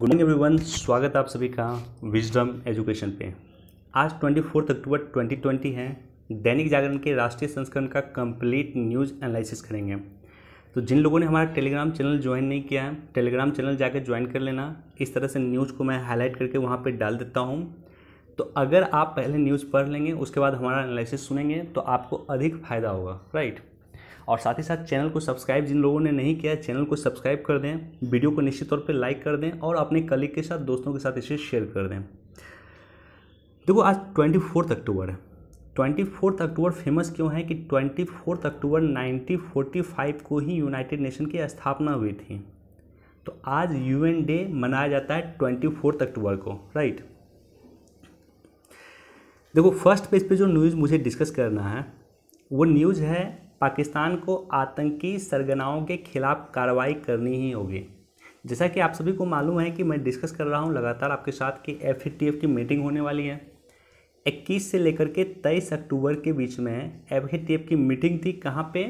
good morning everyone स्वागत आप सभी का विजडम एजुकेशन पे आज twenty fourth October twenty twenty है दैनिक जागरण के राष्ट्रीय संस्करण का कंप्लीट न्यूज़ एनालिसिस करेंगे तो जिन लोगों ने हमारा टेलीग्राम चैनल ज्वाइन नहीं किया है टेलीग्राम चैनल जाकर ज्वाइन कर लेना इस तरह से न्यूज़ को मैं हाईलाइट करके वहाँ पर डाल देता हूँ तो अगर आप पहले न्यूज़ पढ़ लेंगे उसके बाद हमारा एनालिसिस सुनेंगे तो आपको अधिक फायदा होगा राइट और साथ ही साथ चैनल को सब्सक्राइब जिन लोगों ने नहीं किया चैनल को सब्सक्राइब कर दें वीडियो को निश्चित तौर पर लाइक कर दें और अपने कलीग के साथ दोस्तों के साथ इसे शेयर कर दें देखो आज ट्वेंटी फोर्थ अक्टूबर है ट्वेंटी फोर्थ अक्टूबर फेमस क्यों है कि twenty fourth October nineteen forty five को ही यूनाइटेड नेशन की स्थापना हुई थी तो आज यूएन डे मनाया जाता है ट्वेंटी फोर्थ अक्टूबर को राइट देखो फर्स्ट पेज पे जो न्यूज़ मुझे डिस्कस करना है वो न्यूज़ है पाकिस्तान को आतंकी सरगनाओं के खिलाफ कार्रवाई करनी ही होगी जैसा कि आप सभी को मालूम है कि मैं डिस्कस कर रहा हूं लगातार आपके साथ कि एफ की मीटिंग होने वाली है 21 से लेकर के 23 अक्टूबर के बीच में एफ की मीटिंग थी कहाँ पे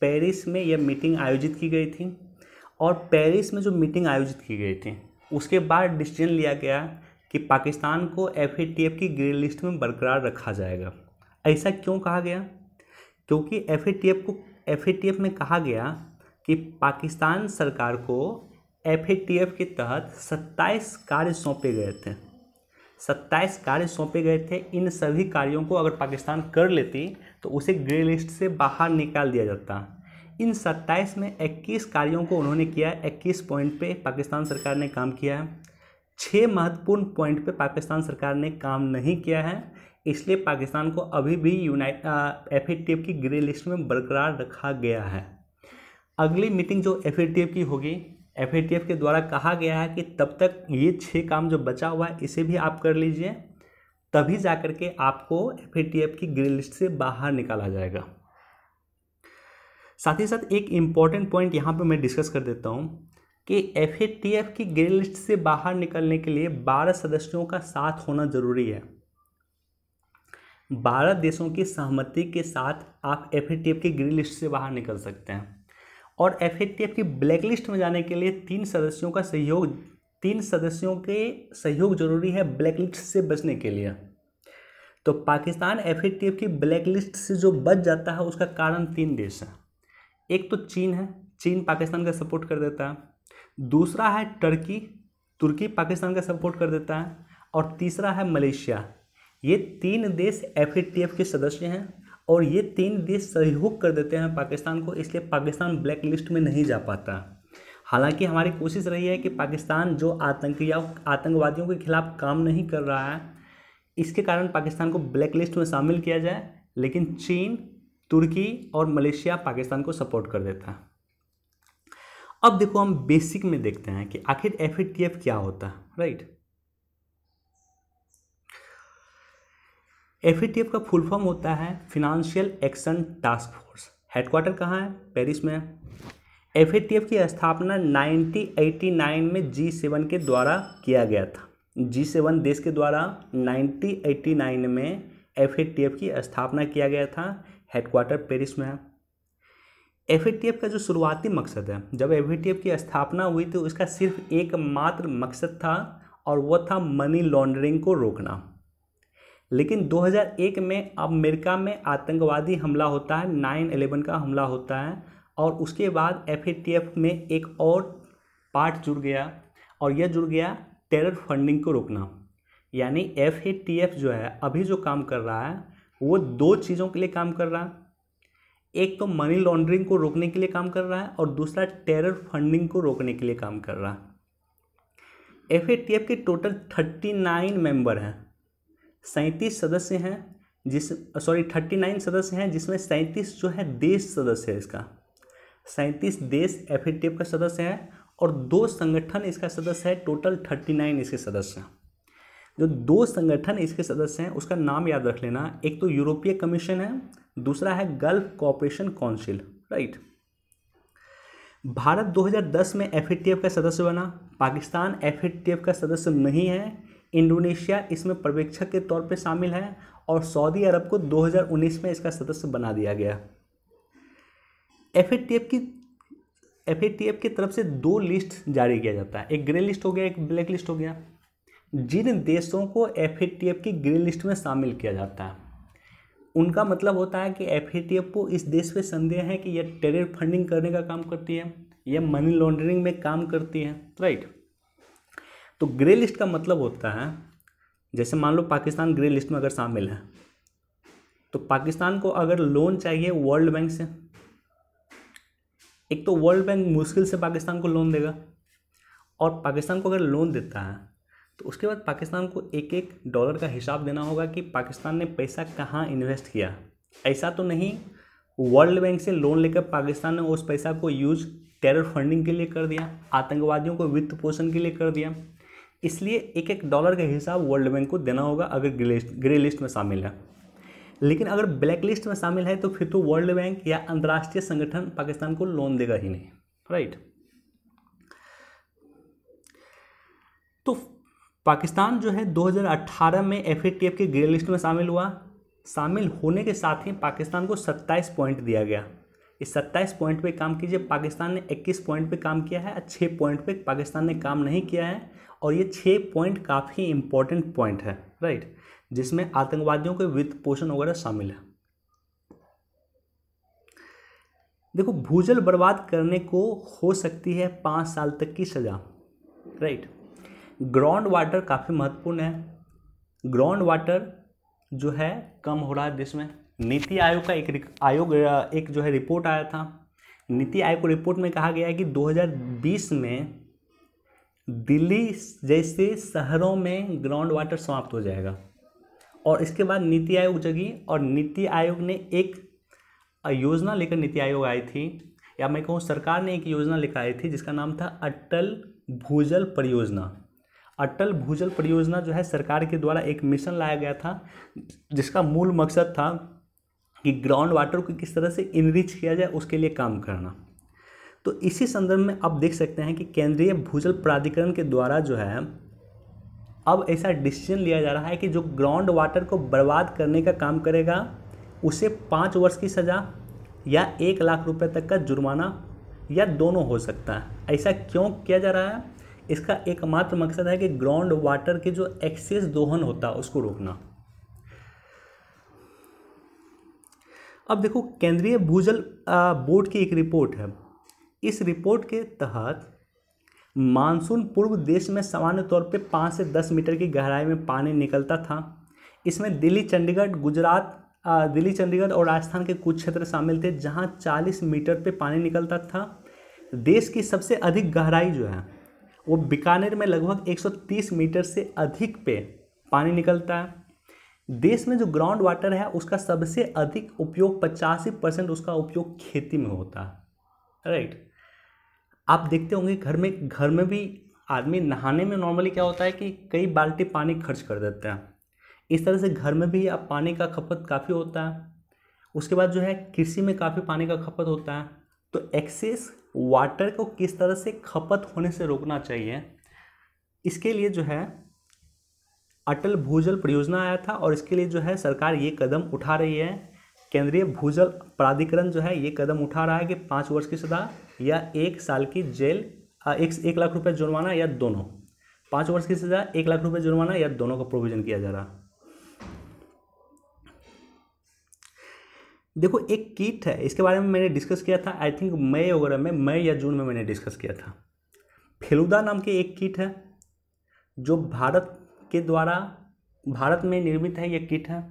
पेरिस में यह मीटिंग आयोजित की गई थी और पेरिस में जो मीटिंग आयोजित की गई थी उसके बाद डिसीजन लिया गया कि पाकिस्तान को एफ की ग्रे लिस्ट में बरकरार रखा जाएगा ऐसा क्यों कहा गया क्योंकि एफ को एफ में कहा गया कि पाकिस्तान सरकार को एफ के तहत सत्ताईस कार्य सौंपे गए थे सत्ताईस कार्य सौंपे गए थे इन सभी कार्यों को अगर पाकिस्तान कर लेती तो उसे ग्रे लिस्ट से बाहर निकाल दिया जाता इन 27 में 21 कार्यों को उन्होंने किया 21 पॉइंट पे पाकिस्तान सरकार ने काम किया है छः महत्वपूर्ण पॉइंट पे पाकिस्तान सरकार ने काम नहीं किया है इसलिए पाकिस्तान को अभी भी यूनाइट एफ की ग्रे लिस्ट में बरकरार रखा गया है अगली मीटिंग जो एफ की होगी एफ के द्वारा कहा गया है कि तब तक ये छः काम जो बचा हुआ है इसे भी आप कर लीजिए तभी जा कर के आपको एफ की ग्रे लिस्ट से बाहर निकाला जाएगा साथ ही साथ एक इम्पॉर्टेंट पॉइंट यहाँ पे मैं डिस्कस कर देता हूँ कि एफ की ग्रे लिस्ट से बाहर निकलने के लिए बारह सदस्यों का साथ होना ज़रूरी है बारह देशों की सहमति के साथ आप एफ की ग्रीन लिस्ट से बाहर निकल सकते हैं और एफ की ब्लैक लिस्ट में जाने के लिए तीन सदस्यों का सहयोग तीन सदस्यों के सहयोग जरूरी है ब्लैक लिस्ट से बचने के लिए तो पाकिस्तान एफ की ब्लैक लिस्ट से जो बच जाता है उसका कारण तीन देश हैं एक तो चीन है चीन पाकिस्तान का सपोर्ट कर देता है दूसरा है टर्की तुर्की पाकिस्तान का सपोर्ट कर देता है और तीसरा है मलेशिया ये तीन देश एफ के सदस्य हैं और ये तीन देश सहयोग कर देते हैं पाकिस्तान को इसलिए पाकिस्तान ब्लैक लिस्ट में नहीं जा पाता हालांकि हमारी कोशिश रही है कि पाकिस्तान जो आतंकिया आतंकवादियों के खिलाफ काम नहीं कर रहा है इसके कारण पाकिस्तान को ब्लैक लिस्ट में शामिल किया जाए लेकिन चीन तुर्की और मलेशिया पाकिस्तान को सपोर्ट कर देता है अब देखो हम बेसिक में देखते हैं कि आखिर एफ क्या होता है राइट एफ e का फुल फॉर्म होता है financial action task force headquarter कहाँ है पेरिस में एफ e की स्थापना 1989 में जी सेवन के द्वारा किया गया था जी सेवन देश के द्वारा 1989 में एफ e की स्थापना किया गया था हेडक्वार्टर पेरिस में है एफ का जो शुरुआती मकसद है जब एफ की स्थापना हुई तो उसका सिर्फ एकमात्र मकसद था और वह था मनी लॉन्ड्रिंग को रोकना लेकिन 2001 में अमेरिका में आतंकवादी हमला होता है नाइन एलेवन का हमला होता है और उसके बाद एफ में एक और पार्ट जुड़ गया और यह जुड़ गया टेरर फंडिंग को रोकना यानी एफ जो है अभी जो काम कर रहा है वो दो चीज़ों के लिए काम कर रहा है एक तो मनी लॉन्ड्रिंग को रोकने के लिए काम कर रहा है और दूसरा टेरर फंडिंग को रोकने के लिए काम कर रहा है एफ के टोटल थर्टी नाइन मेम्बर हैं सैंतीस सदस्य हैं जिस सॉरी थर्टी नाइन सदस्य हैं जिसमें सैंतीस जो है देश सदस्य है इसका सैंतीस देश एफ का सदस्य है और दो संगठन इसका सदस्य है टोटल थर्टी नाइन इसके सदस्य हैं जो दो संगठन इसके सदस्य हैं उसका नाम याद रख लेना एक तो यूरोपीय कमीशन है दूसरा है gulf cooperation council right Bharat 2010 में एफ का सदस्य बना पाकिस्तान एफ का सदस्य नहीं है इंडोनेशिया इसमें पर्यवेक्षक के तौर पर शामिल है और सऊदी अरब को 2019 में इसका सदस्य बना दिया गया एफ की एफ की तरफ से दो लिस्ट जारी किया जाता है एक ग्रे लिस्ट हो गया एक ब्लैक लिस्ट हो गया जिन देशों को एफ की ग्रे लिस्ट में शामिल किया जाता है उनका मतलब होता है कि एफ को इस देश पे संदेह है कि यह टेरर फंडिंग करने का काम करती है यह मनी लॉन्ड्रिंग में काम करती है राइट तो ग्रे लिस्ट का मतलब होता है जैसे मान लो पाकिस्तान ग्रे लिस्ट में अगर शामिल है तो पाकिस्तान को अगर लोन चाहिए वर्ल्ड बैंक से एक तो वर्ल्ड बैंक मुश्किल से पाकिस्तान को लोन देगा और पाकिस्तान को अगर लोन देता है तो उसके बाद पाकिस्तान को एक एक डॉलर का हिसाब देना होगा कि पाकिस्तान ने पैसा कहाँ इन्वेस्ट किया ऐसा तो नहीं वर्ल्ड बैंक से लोन लेकर पाकिस्तान ने उस पैसा को यूज टेरर फंडिंग के लिए कर दिया आतंकवादियों को वित्त पोषण के लिए कर दिया इसलिए एक एक डॉलर का हिसाब वर्ल्ड बैंक को देना होगा अगर ग्रे लिस्ट ग्रे लिस्ट में शामिल है लेकिन अगर ब्लैक लिस्ट में शामिल है तो फिर तो वर्ल्ड बैंक या अंतर्राष्ट्रीय संगठन पाकिस्तान को लोन देगा ही नहीं राइट तो पाकिस्तान जो है 2018 में एफ के ग्रे लिस्ट में शामिल हुआ शामिल होने के साथ ही पाकिस्तान को 27 पॉइंट दिया गया इस 27 पॉइंट पे काम कीजिए पाकिस्तान ने 21 पॉइंट पे काम किया है और छः पॉइंट पे पाकिस्तान ने काम नहीं किया है और ये छः पॉइंट काफ़ी इम्पोर्टेंट पॉइंट है राइट जिसमें आतंकवादियों के वित्त पोषण वगैरह शामिल है देखो भूजल बर्बाद करने को हो सकती है पाँच साल तक की सज़ा राइट ग्राउंड वाटर काफ़ी महत्वपूर्ण है ग्राउंड वाटर जो है कम हो रहा है देश में नीति आयोग का एक आयोग एक जो है रिपोर्ट आया था नीति आयोग को रिपोर्ट में कहा गया है कि 2020 में दिल्ली जैसे शहरों में ग्राउंड वाटर समाप्त हो जाएगा और इसके बाद नीति आयोग जगी और नीति आयोग ने एक योजना लेकर नीति आयोग आई थी या मैं कहूँ सरकार ने एक योजना लेकर आई थी जिसका नाम था अटल भूजल परियोजना अटल भूजल परियोजना जो है सरकार के द्वारा एक मिशन लाया गया था जिसका मूल मकसद था कि ग्राउंड वाटर को किस तरह से इनरिच किया जाए उसके लिए काम करना तो इसी संदर्भ में आप देख सकते हैं कि केंद्रीय भूजल प्राधिकरण के द्वारा जो है अब ऐसा डिसीजन लिया जा रहा है कि जो ग्राउंड वाटर को बर्बाद करने का काम करेगा उसे पाँच वर्ष की सज़ा या एक लाख रुपए तक का जुर्माना या दोनों हो सकता है ऐसा क्यों किया जा रहा है इसका एकमात्र मकसद है कि ग्राउंड वाटर के जो एक्सेस दोहन होता है उसको रोकना अब देखो केंद्रीय भूजल बोर्ड की एक रिपोर्ट है इस रिपोर्ट के तहत मानसून पूर्व देश में सामान्य तौर पर पाँच से दस मीटर की गहराई में पानी निकलता था इसमें दिल्ली चंडीगढ़ गुजरात दिल्ली चंडीगढ़ और राजस्थान के कुछ क्षेत्र शामिल थे जहाँ चालीस मीटर पे पानी निकलता था देश की सबसे अधिक गहराई जो है वो बीकानेर में लगभग 130 मीटर से अधिक पे पानी निकलता है देश में जो ग्राउंड वाटर है उसका सबसे अधिक उपयोग पचासी परसेंट उसका उपयोग खेती में होता है राइट आप देखते होंगे घर में घर में भी आदमी नहाने में नॉर्मली क्या होता है कि कई बाल्टी पानी खर्च कर देते हैं इस तरह से घर में भी अब पानी का खपत काफ़ी होता है उसके बाद जो है कृषि में काफ़ी पानी का खपत होता है तो एक्सेस वाटर को किस तरह से खपत होने से रोकना चाहिए इसके लिए जो है अटल भूजल परियोजना आया था और इसके लिए जो है सरकार ये कदम उठा रही है केंद्रीय भूजल प्राधिकरण जो है ये कदम उठा रहा है कि पाँच वर्ष की सदा या एक साल की जेल एक एक लाख रुपये जुर्माना या दोनों पाँच वर्ष की सज़ा एक लाख रुपये जुर्माना या दोनों का प्रोविज़न किया जा रहा देखो एक किट है इसके बारे में मैंने डिस्कस किया था आई थिंक मई वगैरह में मई या जून में मैंने डिस्कस किया था फेलुदा नाम के एक किट है जो भारत के द्वारा भारत में निर्मित है यह किट है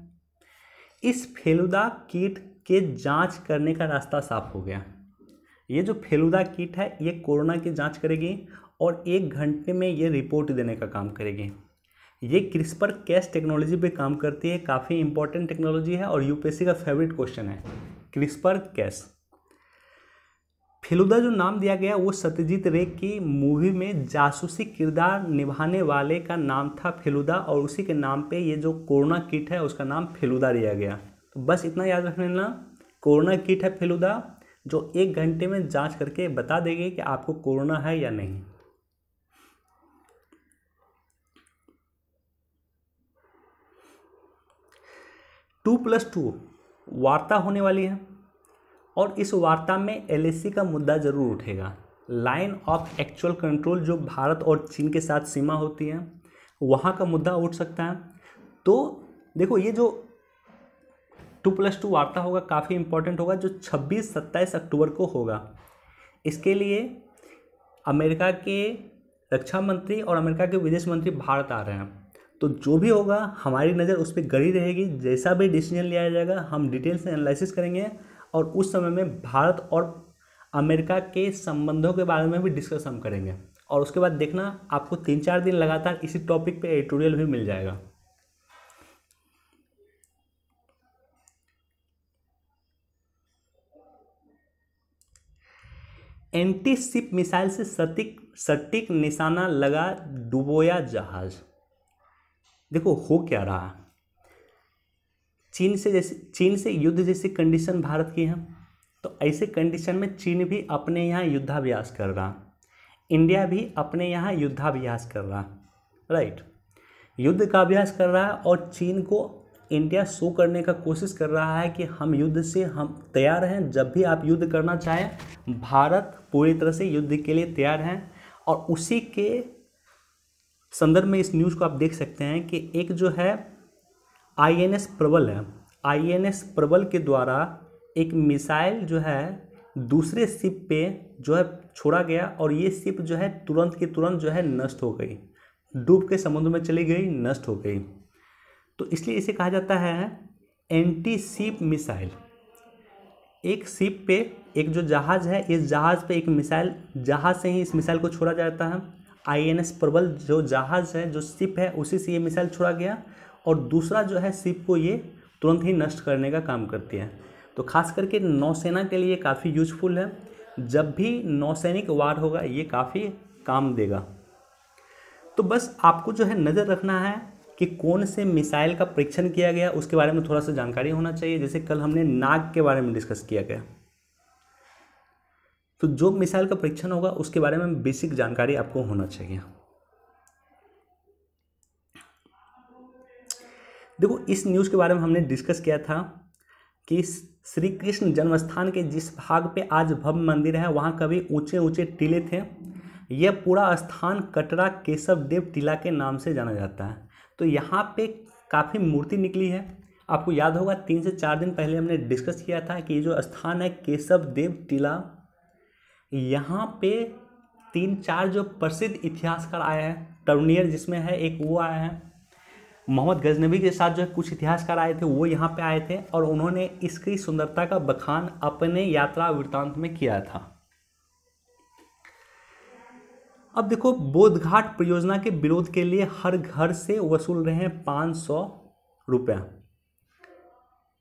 इस फेलुदा किट के जांच करने का रास्ता साफ हो गया ये जो फेलुदा किट है ये कोरोना की जांच करेगी और एक घंटे में ये रिपोर्ट देने का काम करेगी ये क्रिस्पर कैश टेक्नोलॉजी पे काम करती है काफ़ी इंपॉर्टेंट टेक्नोलॉजी है और यूपीएससी का फेवरेट क्वेश्चन है क्रिस्पर कैश फेलुदा जो नाम दिया गया वो सत्यजीत रे की मूवी में जासूसी किरदार निभाने वाले का नाम था फेलुदा और उसी के नाम पे ये जो कोरोना किट है उसका नाम फेलुदा दिया गया तो बस इतना याद रख लेना कोरोना किट है फेलुदा जो एक घंटे में जांच करके बता देंगे कि आपको कोरोना है या नहीं टू प्लस टू वार्ता होने वाली है और इस वार्ता में एलएसी का मुद्दा ज़रूर उठेगा लाइन ऑफ एक्चुअल कंट्रोल जो भारत और चीन के साथ सीमा होती है वहाँ का मुद्दा उठ सकता है तो देखो ये जो टू प्लस टू वार्ता होगा काफ़ी इंपॉर्टेंट होगा जो छब्बीस सत्ताईस अक्टूबर को होगा इसके लिए अमेरिका के रक्षा मंत्री और अमेरिका के विदेश मंत्री भारत आ रहे हैं तो जो भी होगा हमारी नज़र उस पर गड़ी रहेगी जैसा भी डिसीजन लिया जाएगा हम डिटेल से एनालिसिस करेंगे और उस समय में भारत और अमेरिका के संबंधों के बारे में भी डिस्कस हम करेंगे और उसके बाद देखना आपको तीन चार दिन लगातार इसी टॉपिक पे एडिटोरियल भी मिल जाएगा एंटी शिप मिसाइल से सटीक सटीक निशाना लगा डुबोया जहाज देखो हो क्या रहा चीन से जैसे चीन से युद्ध जैसी कंडीशन भारत की है तो ऐसे कंडीशन में चीन भी अपने यहाँ युद्धाभ्यास कर रहा इंडिया भी अपने यहाँ युद्धाभ्यास कर रहा राइट युद्ध का अभ्यास कर रहा है और चीन को इंडिया शो करने का कोशिश कर रहा है कि हम युद्ध से हम तैयार हैं जब भी आप युद्ध करना चाहें भारत पूरी तरह से युद्ध के लिए तैयार हैं और उसी के संदर्भ में इस न्यूज़ को आप देख सकते हैं कि एक जो है आईएनएस प्रबल है आईएनएस प्रबल के द्वारा एक मिसाइल जो है दूसरे शिप पे जो है छोड़ा गया और ये शिप जो है तुरंत के तुरंत जो है नष्ट हो गई डूब के समुद्र में चली गई नष्ट हो गई तो इसलिए इसे कहा जाता है एंटी सीप मिसाइल एक सीप पे एक जो जहाज़ है इस जहाज़ पे एक मिसाइल जहाज़ से ही इस मिसाइल को छोड़ा जाता है आई एन एस प्रबल जो जहाज़ है जो सिप है उसी से ये मिसाइल छोड़ा गया और दूसरा जो है सिप को ये तुरंत ही नष्ट करने का काम करती है तो खास करके नौसेना के लिए काफ़ी यूजफुल है जब भी नौसैनिक वार होगा ये काफ़ी काम देगा तो बस आपको जो है नज़र रखना है कि कौन से मिसाइल का परीक्षण किया गया उसके बारे में थोड़ा सा जानकारी होना चाहिए जैसे कल हमने नाग के बारे में डिस्कस किया गया तो जो मिसाइल का परीक्षण होगा उसके बारे में बेसिक जानकारी आपको होना चाहिए देखो इस न्यूज़ के बारे में हमने डिस्कस किया था कि श्री कृष्ण जन्मस्थान के जिस भाग पे आज भव्य मंदिर है वहाँ कभी ऊंचे ऊंचे टीले थे यह पूरा स्थान कटरा केशव देव टीला के नाम से जाना जाता है तो यहाँ पे काफ़ी मूर्ति निकली है आपको याद होगा तीन से चार दिन पहले हमने डिस्कस किया था कि ये जो स्थान है केशव देव टीला यहाँ पे तीन चार जो प्रसिद्ध इतिहासकार आए हैं टर्नियर जिसमें है एक वो आया है मोहम्मद गजनबी के साथ जो है कुछ इतिहासकार आए थे वो यहाँ पे आए थे और उन्होंने इसकी सुंदरता का बखान अपने यात्रा वृत्तांत में किया था अब देखो बोधघाट परियोजना के विरोध के लिए हर घर से वसूल रहे हैं पाँच सौ रुपया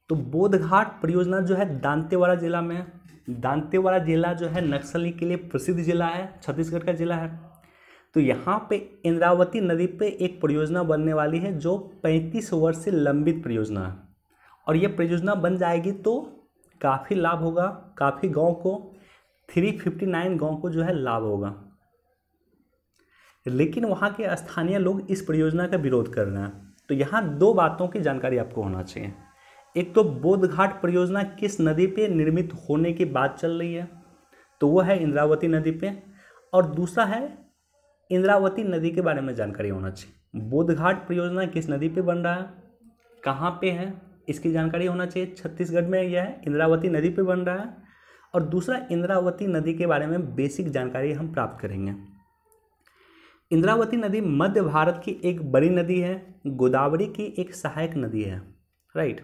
तो बोधघाट परियोजना जो है दांतेवाड़ा जिला में है दांतेवाड़ा जिला जो है नक्सली के लिए प्रसिद्ध जिला है छत्तीसगढ़ का जिला है तो यहाँ पे इंद्रावती नदी पे एक परियोजना बनने वाली है जो 35 वर्ष से लंबित परियोजना है और ये परियोजना बन जाएगी तो काफ़ी लाभ होगा काफ़ी गांव को 359 गांव को जो है लाभ होगा लेकिन वहाँ के स्थानीय लोग इस परियोजना का विरोध कर रहे हैं तो यहाँ दो बातों की जानकारी आपको होना चाहिए एक तो बोध परियोजना किस नदी पे निर्मित होने की बात चल रही है तो वो है इंद्रावती नदी पे और दूसरा है इंद्रावती नदी के बारे में जानकारी होना चाहिए बोध परियोजना किस नदी पे बन रहा है कहाँ पे है इसकी जानकारी होना चाहिए छत्तीसगढ़ में यह है इंद्रावती नदी पे बन रहा है और दूसरा इंद्रावती नदी के बारे में बेसिक जानकारी हम प्राप्त करेंगे इंद्रावती नदी मध्य भारत की एक बड़ी नदी है गोदावरी की एक सहायक नदी है राइट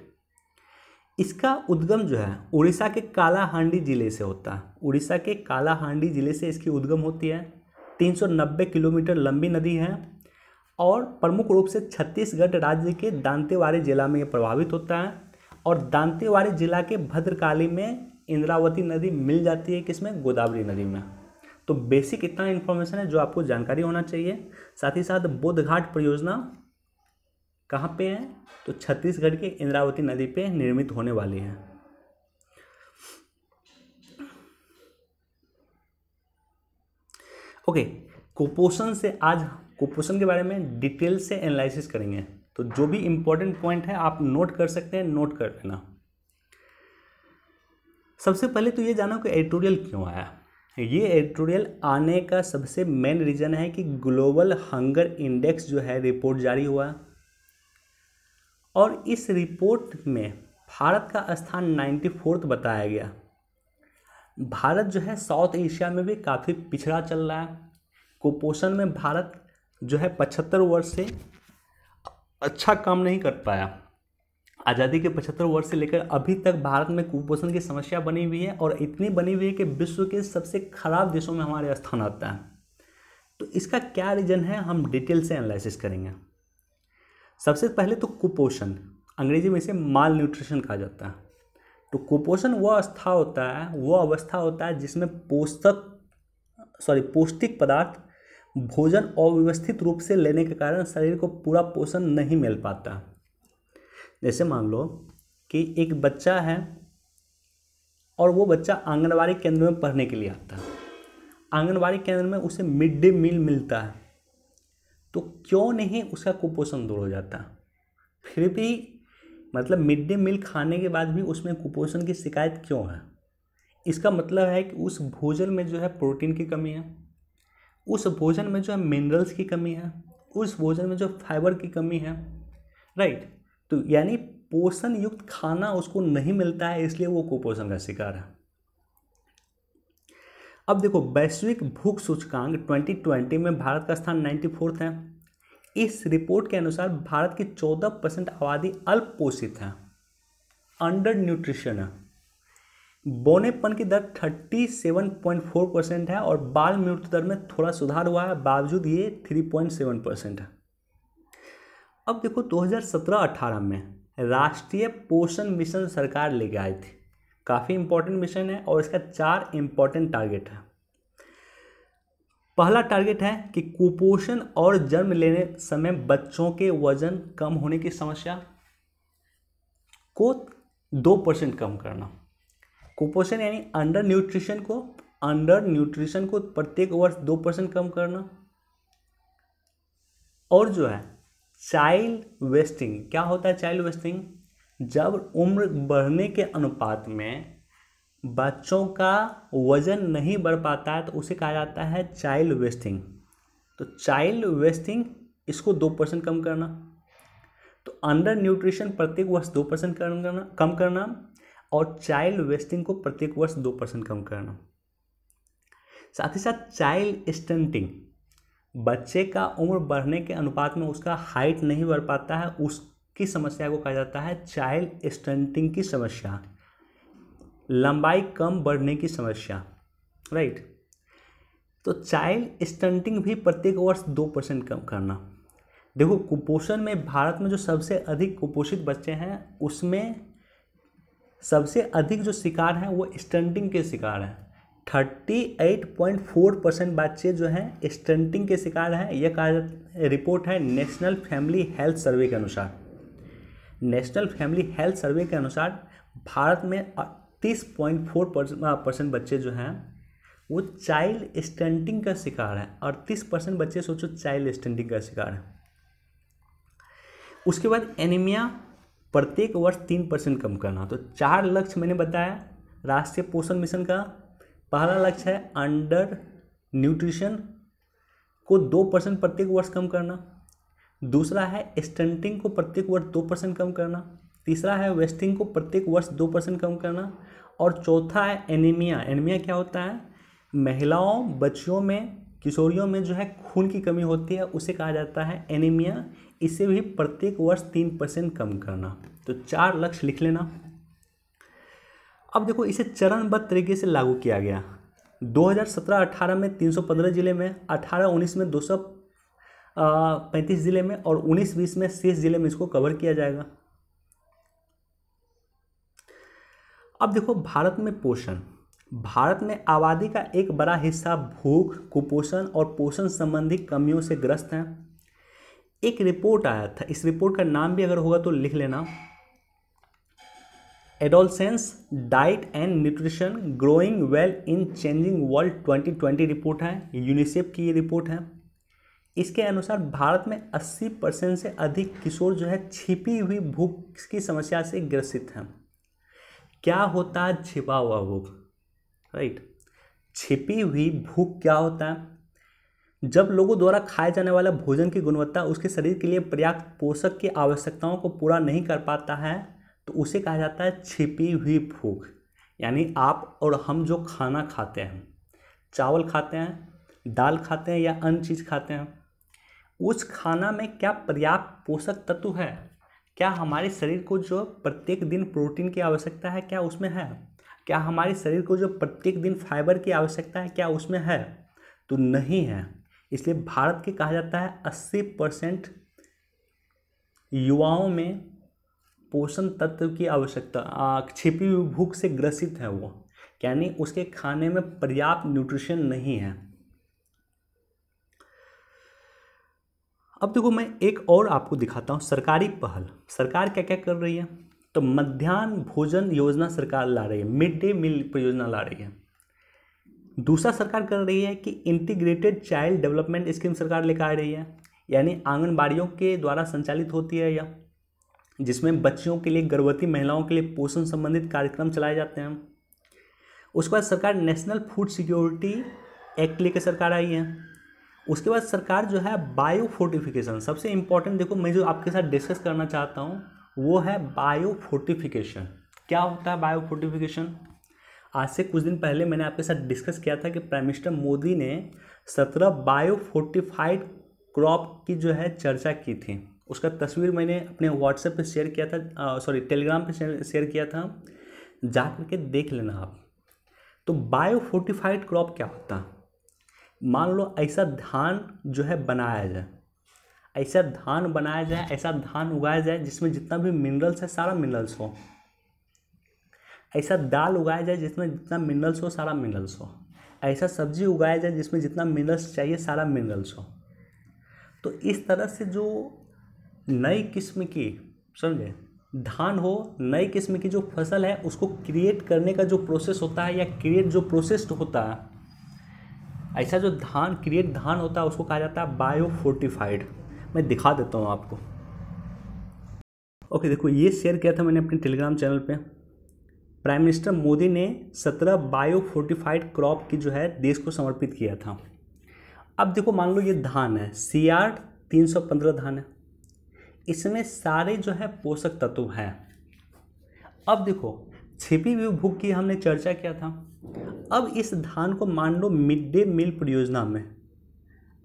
इसका उद्गम जो है उड़ीसा के कालाहांडी जिले से होता है उड़ीसा के कालाहांडी जिले से इसकी उद्गम होती है 390 किलोमीटर लंबी नदी है और प्रमुख रूप से छत्तीसगढ़ राज्य के दांतेवाड़ी जिला में ये प्रभावित होता है और दांतेवाड़ी जिला के भद्रकाली में इंद्रावती नदी मिल जाती है किसमें गोदावरी नदी में तो बेसिक इतना इन्फॉर्मेशन है जो आपको जानकारी होना चाहिए साथ ही साथ बुद्ध घाट परियोजना कहाँ पे है तो छत्तीसगढ़ के इंद्रावती नदी पे निर्मित होने वाली है ओके कुपोषण से आज कुपोषण के बारे में डिटेल से एनालिसिस करेंगे तो जो भी इंपॉर्टेंट पॉइंट है आप नोट कर सकते हैं नोट कर लेना सबसे पहले तो ये जाना कि एडिटोरियल क्यों आया ये एडिटोरियल आने का सबसे मेन रीज़न है कि ग्लोबल हंगर इंडेक्स जो है रिपोर्ट जारी हुआ और इस रिपोर्ट में भारत का स्थान नाइन्टी फोर्थ बताया गया भारत जो है साउथ एशिया में भी काफ़ी पिछड़ा चल रहा है कुपोषण में भारत जो है पचहत्तर वर्ष से अच्छा काम नहीं कर पाया आज़ादी के पचहत्तर वर्ष से लेकर अभी तक भारत में कुपोषण की समस्या बनी हुई है और इतनी बनी हुई है कि विश्व के सबसे खराब देशों में हमारे स्थान आता है तो इसका क्या रीज़न है हम डिटेल से एनालिसिस करेंगे सबसे पहले तो कुपोषण अंग्रेजी में इसे माल न्यूट्रिशन कहा जाता है तो कुपोषण वह अवस्था होता है वह अवस्था होता है जिसमें पोषक सॉरी पौष्टिक पदार्थ भोजन अव्यवस्थित रूप से लेने के कारण शरीर को पूरा पोषण नहीं मिल पाता जैसे मान लो कि एक बच्चा है और वो बच्चा आंगनबाड़ी केंद्र में पढ़ने के लिए आता है आंगनबाड़ी केंद्र में उसे मिड डे मील मिलता है तो क्यों नहीं उसका कुपोषण दूर हो जाता फिर भी मतलब मिड डे मील खाने के बाद भी उसमें कुपोषण की शिकायत क्यों है इसका मतलब है कि उस भोजन में जो है प्रोटीन की कमी है उस भोजन में जो है मिनरल्स की कमी है उस भोजन में जो फाइबर की कमी है राइट तो यानी पोषण युक्त खाना उसको नहीं मिलता है इसलिए वो कुपोषण का शिकार है अब देखो वैश्विक भूख सूचकांक 2020 में भारत का स्थान नाइन्टी फोर्थ है इस रिपोर्ट के अनुसार भारत की 14 परसेंट आबादी अल्प पोषित है अंडर न्यूट्रिशन है बोनेपन की दर 37.4 परसेंट है और बाल मृत्यु दर में थोड़ा सुधार हुआ है बावजूद ये 3.7 परसेंट है अब देखो 2017-18 में राष्ट्रीय पोषण मिशन सरकार लेके आई थी काफ़ी इंपॉर्टेंट मिशन है और इसका चार इंपॉर्टेंट टारगेट है पहला टारगेट है कि कुपोषण और जन्म लेने समय बच्चों के वजन कम होने की समस्या को दो परसेंट कम करना कुपोषण यानी अंडर न्यूट्रिशन को अंडर न्यूट्रिशन को प्रत्येक वर्ष दो परसेंट कम करना और जो है चाइल्ड वेस्टिंग क्या होता है चाइल्ड वेस्टिंग जब उम्र बढ़ने के अनुपात में बच्चों का वज़न नहीं बढ़ पाता है तो उसे कहा जाता है चाइल्ड वेस्टिंग तो चाइल्ड वेस्टिंग इसको दो परसेंट कम करना तो अंडर न्यूट्रिशन प्रत्येक वर्ष दो परसेंट कम करना कम करना और चाइल्ड वेस्टिंग को प्रत्येक वर्ष दो परसेंट कम करना साथ ही साथ चाइल्ड स्टंटिंग बच्चे का उम्र बढ़ने के अनुपात में उसका हाइट नहीं बढ़ पाता है उसकी समस्या को कहा जाता है चाइल्ड स्टंटिंग की समस्या लंबाई कम बढ़ने की समस्या राइट तो चाइल्ड स्टंटिंग भी प्रत्येक वर्ष दो परसेंट कम करना देखो कुपोषण में भारत में जो सबसे अधिक कुपोषित बच्चे हैं उसमें सबसे अधिक जो शिकार हैं वो स्टंटिंग के शिकार हैं 38.4 परसेंट बच्चे जो हैं स्टंटिंग के शिकार हैं यह कहा रिपोर्ट है नेशनल फैमिली हेल्थ सर्वे के अनुसार नेशनल फैमिली हेल्थ सर्वे के अनुसार भारत में 30.4 परसेंट बच्चे जो हैं वो चाइल्ड स्टंटिंग का शिकार हैं और 30 परसेंट बच्चे सोचो चाइल्ड स्टंटिंग का शिकार हैं उसके बाद एनीमिया प्रत्येक वर्ष तीन परसेंट कम करना तो चार लक्ष्य मैंने बताया राष्ट्रीय पोषण मिशन का पहला लक्ष्य है अंडर न्यूट्रिशन को दो परसेंट प्रत्येक वर्ष कम करना दूसरा है स्टंटिंग को प्रत्येक वर्ष दो परसेंट कम करना तीसरा है वेस्टिंग को प्रत्येक वर्ष दो परसेंट कम करना और चौथा है एनीमिया एनीमिया क्या होता है महिलाओं बच्चियों में किशोरियों में जो है खून की कमी होती है उसे कहा जाता है एनीमिया इसे भी प्रत्येक वर्ष तीन परसेंट कम करना तो चार लक्ष्य लिख लेना अब देखो इसे चरणबद्ध तरीके से लागू किया गया 2017-18 में 315 ज़िले में 18-19 में दो पैंतीस ज़िले में और 19-20 में शेष ज़िले में इसको कवर किया जाएगा अब देखो भारत में पोषण भारत में आबादी का एक बड़ा हिस्सा भूख कुपोषण और पोषण संबंधी कमियों से ग्रस्त है एक रिपोर्ट आया था इस रिपोर्ट का नाम भी अगर होगा तो लिख लेना adolescence diet and nutrition growing well in changing world 2020 report है यूनिसेफ की ये रिपोर्ट है इसके अनुसार भारत में 80 परसेंट से अधिक किशोर जो है छिपी हुई भूख की समस्या से ग्रसित हैं क्या होता है छिपा हुआ भूख राइट छिपी हुई भूख क्या होता है जब लोगों द्वारा खाए जाने वाला भोजन की गुणवत्ता उसके शरीर के लिए पर्याप्त पोषक की आवश्यकताओं को पूरा नहीं कर पाता है तो उसे कहा जाता है छिपी हुई भूख यानी आप और हम जो खाना खाते हैं चावल खाते हैं दाल खाते हैं या अन्य चीज़ खाते हैं उस खाना में क्या पर्याप्त पोषक तत्व है क्या हमारे शरीर को जो प्रत्येक दिन प्रोटीन की आवश्यकता है क्या उसमें है क्या हमारे शरीर को जो प्रत्येक दिन फाइबर की आवश्यकता है क्या उसमें है तो नहीं है इसलिए भारत के कहा जाता है अस्सी परसेंट युवाओं में पोषण तत्व की आवश्यकता छिपी हुई भूख से ग्रसित है वो यानी उसके खाने में पर्याप्त न्यूट्रिशन नहीं है अब देखो मैं एक और आपको दिखाता हूँ सरकारी पहल सरकार क्या क्या कर रही है तो मध्यान्ह भोजन योजना सरकार ला रही है मिड डे मील परियोजना ला रही है दूसरा सरकार कर रही है कि इंटीग्रेटेड चाइल्ड डेवलपमेंट स्कीम सरकार लेकर आ रही है यानी आंगनबाड़ियों के द्वारा संचालित होती है यह जिसमें बच्चियों के लिए गर्भवती महिलाओं के लिए पोषण संबंधित कार्यक्रम चलाए जाते हैं उसके बाद सरकार नेशनल फूड सिक्योरिटी एक्ट लेकर सरकार आई है उसके बाद सरकार जो है बायो फोर्टिफिकेशन सबसे इम्पोर्टेंट देखो मैं जो आपके साथ डिस्कस करना चाहता हूँ वो है बायो फोर्टिफिकेशन क्या होता है बायो फोर्टिफिकेशन आज से कुछ दिन पहले मैंने आपके साथ डिस्कस किया था कि प्राइम मिनिस्टर मोदी ने सत्रह बायो फोर्टिफाइड क्रॉप की जो है चर्चा की थी उसका तस्वीर मैंने अपने व्हाट्सएप पे शेयर किया था सॉरी टेलीग्राम पे शेयर किया था जा करके देख लेना आप तो बायो फोर्टिफाइड क्रॉप क्या होता मान लो ऐसा धान जो है बनाया जाए ऐसा धान बनाया जाए ऐसा धान उगाया जाए जिसमें जितना भी मिनरल्स है सारा मिनरल्स हो ऐसा दाल उगाया जाए जिसमें जितना मिनरल्स हो सारा मिनरल्स हो ऐसा सब्जी उगाया जाए जिसमें जितना मिनरल्स चाहिए सारा मिनरल्स हो तो इस तरह से जो नई किस्म की समझे धान हो नई किस्म की जो फसल है उसको क्रिएट करने का जो प्रोसेस होता है या क्रिएट जो प्रोसेस्ड होता है ऐसा जो धान क्रिएट धान होता है उसको कहा जाता है बायो फोर्टिफाइड मैं दिखा देता हूँ आपको ओके देखो ये शेयर किया था मैंने अपने टेलीग्राम चैनल पे प्राइम मिनिस्टर मोदी ने सत्रह बायो फोर्टिफाइड क्रॉप की जो है देश को समर्पित किया था अब देखो मान लो ये धान है सी आर तीन सौ पंद्रह धान है इसमें सारे जो है पोषक तत्व हैं अब देखो छिपी हुई भूख की हमने चर्चा किया था अब इस धान को मान लो मिड डे मील परियोजना में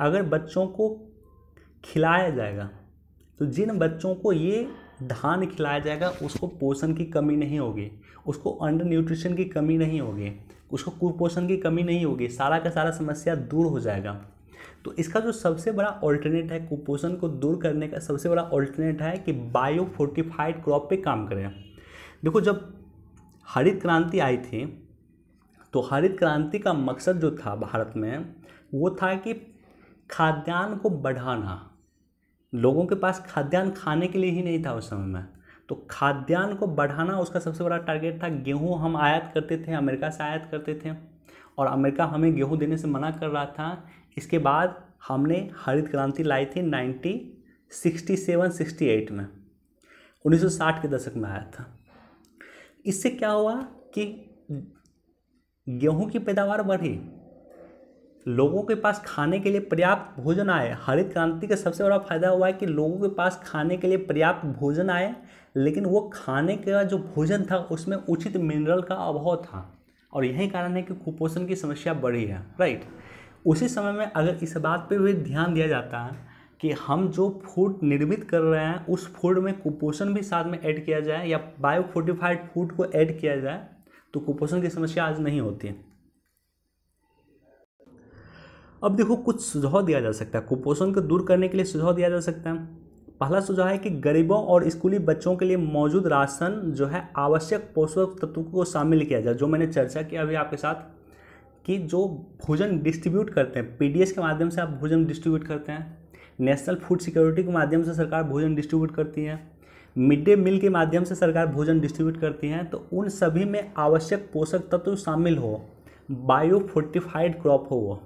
अगर बच्चों को खिलाया जाएगा तो जिन बच्चों को ये धान खिलाया जाएगा उसको पोषण की कमी नहीं होगी उसको अंडर न्यूट्रिशन की कमी नहीं होगी उसको कुपोषण की कमी नहीं होगी सारा का सारा समस्या दूर हो जाएगा तो इसका जो सबसे बड़ा ऑल्टरनेट है कुपोषण को दूर करने का सबसे बड़ा ऑल्टरनेट है कि बायो फोर्टिफाइड क्रॉप पे काम करें देखो जब हरित क्रांति आई थी तो हरित क्रांति का मकसद जो था भारत में वो था कि खाद्यान्न को बढ़ाना लोगों के पास खाद्यान्न खाने के लिए ही नहीं था उस समय में तो खाद्यान्न को बढ़ाना उसका सबसे बड़ा टारगेट था गेहूँ हम आयात करते थे अमेरिका से आयात करते थे और अमेरिका हमें गेहूँ देने से मना कर रहा था इसके बाद हमने हरित क्रांति लाई थी nineteen sixty seven sixty eight में उन्नीस सौ साठ के दशक में आया था इससे क्या हुआ कि गेहूं की पैदावार बढ़ी लोगों के पास खाने के लिए पर्याप्त भोजन आए हरित क्रांति का सबसे बड़ा फायदा हुआ है कि लोगों के पास खाने के लिए पर्याप्त भोजन आए लेकिन वो खाने का जो भोजन था उसमें उचित मिनरल का अभाव था और यही कारण है कि कुपोषण की समस्या बढ़ी है राइट उसी समय में अगर इस बात पे भी ध्यान दिया जाता है कि हम जो फूड निर्मित कर रहे हैं उस फूड में कुपोषण भी साथ में ऐड किया जाए या बायो फोर्टिफाइड फूड को ऐड किया जाए तो कुपोषण की समस्या आज नहीं होती अब देखो कुछ सुझाव दिया जा सकता है कुपोषण को दूर करने के लिए सुझाव दिया जा सकता है पहला सुझाव है कि गरीबों और स्कूली बच्चों के लिए मौजूद राशन जो है आवश्यक पोषक तत्वों को शामिल किया जाए जो मैंने चर्चा किया अभी आपके साथ कि जो भोजन डिस्ट्रीब्यूट करते हैं पी के माध्यम से आप भोजन डिस्ट्रीब्यूट करते हैं नेशनल फूड सिक्योरिटी के माध्यम से सरकार भोजन डिस्ट्रीब्यूट करती है मिड डे मील के माध्यम से सरकार भोजन डिस्ट्रीब्यूट करती है तो उन सभी में आवश्यक पोषक तत्व शामिल हो बायो फोर्टिफाइड क्रॉप हो वो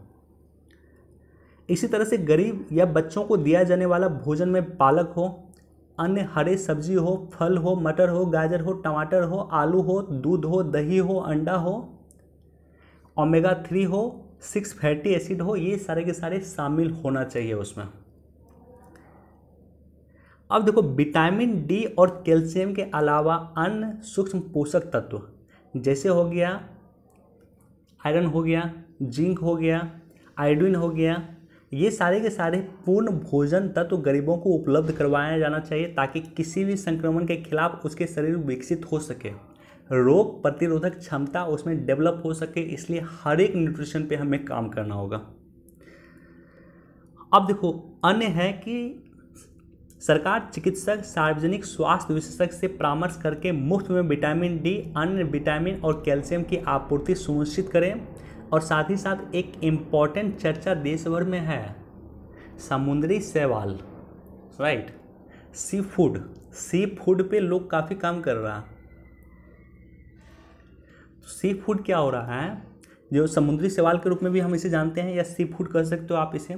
इसी तरह से गरीब या बच्चों को दिया जाने वाला भोजन में पालक हो अन्य हरे सब्जी हो फल हो मटर हो गाजर हो टमाटर हो आलू हो दूध हो दही हो अंडा हो ओमेगा थ्री हो सिक्स फैटी एसिड हो ये सारे के सारे शामिल होना चाहिए उसमें अब देखो विटामिन डी और कैल्शियम के अलावा अन्य सूक्ष्म पोषक तत्व जैसे हो गया आयरन हो गया जिंक हो गया आयोडीन हो गया ये सारे के सारे पूर्ण भोजन तत्व गरीबों को उपलब्ध करवाया जाना चाहिए ताकि किसी भी संक्रमण के खिलाफ उसके शरीर विकसित हो सके रोग प्रतिरोधक क्षमता उसमें डेवलप हो सके इसलिए हर एक न्यूट्रिशन पे हमें काम करना होगा अब देखो अन्य है कि सरकार चिकित्सक सार्वजनिक स्वास्थ्य विशेषज्ञ से परामर्श करके मुफ्त में विटामिन डी अन्य विटामिन और कैल्शियम की आपूर्ति सुनिश्चित करें और साथ ही साथ एक इम्पॉर्टेंट चर्चा देश भर में है समुद्री सेवाल right seafood seafood पे लोग काफ़ी काम कर रहा सी फूड क्या हो रहा है जो समुद्री सवाल के रूप में भी हम इसे जानते हैं या सी फूड कह सकते हो आप इसे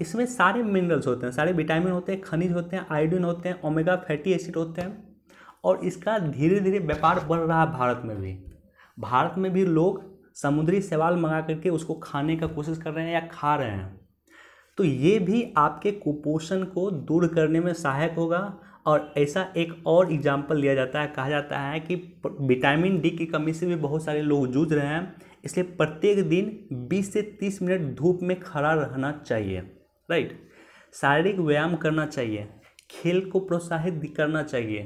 इसमें सारे मिनरल्स होते हैं सारे विटामिन होते हैं खनिज होते हैं आयोडीन होते हैं ओमेगा फैटी एसिड होते हैं और इसका धीरे धीरे व्यापार बढ़ रहा है भारत में भी भारत में भी लोग समुद्री सवाल मंगा करके उसको खाने का कोशिश कर रहे हैं या खा रहे हैं तो ये भी आपके कुपोषण को दूर करने में सहायक होगा और ऐसा एक और एग्जाम्पल लिया जाता है कहा जाता है कि विटामिन डी की कमी से भी बहुत सारे लोग जूझ रहे हैं इसलिए प्रत्येक दिन 20 से 30 मिनट धूप में खड़ा रहना चाहिए राइट शारीरिक व्यायाम करना चाहिए खेल को प्रोत्साहित करना चाहिए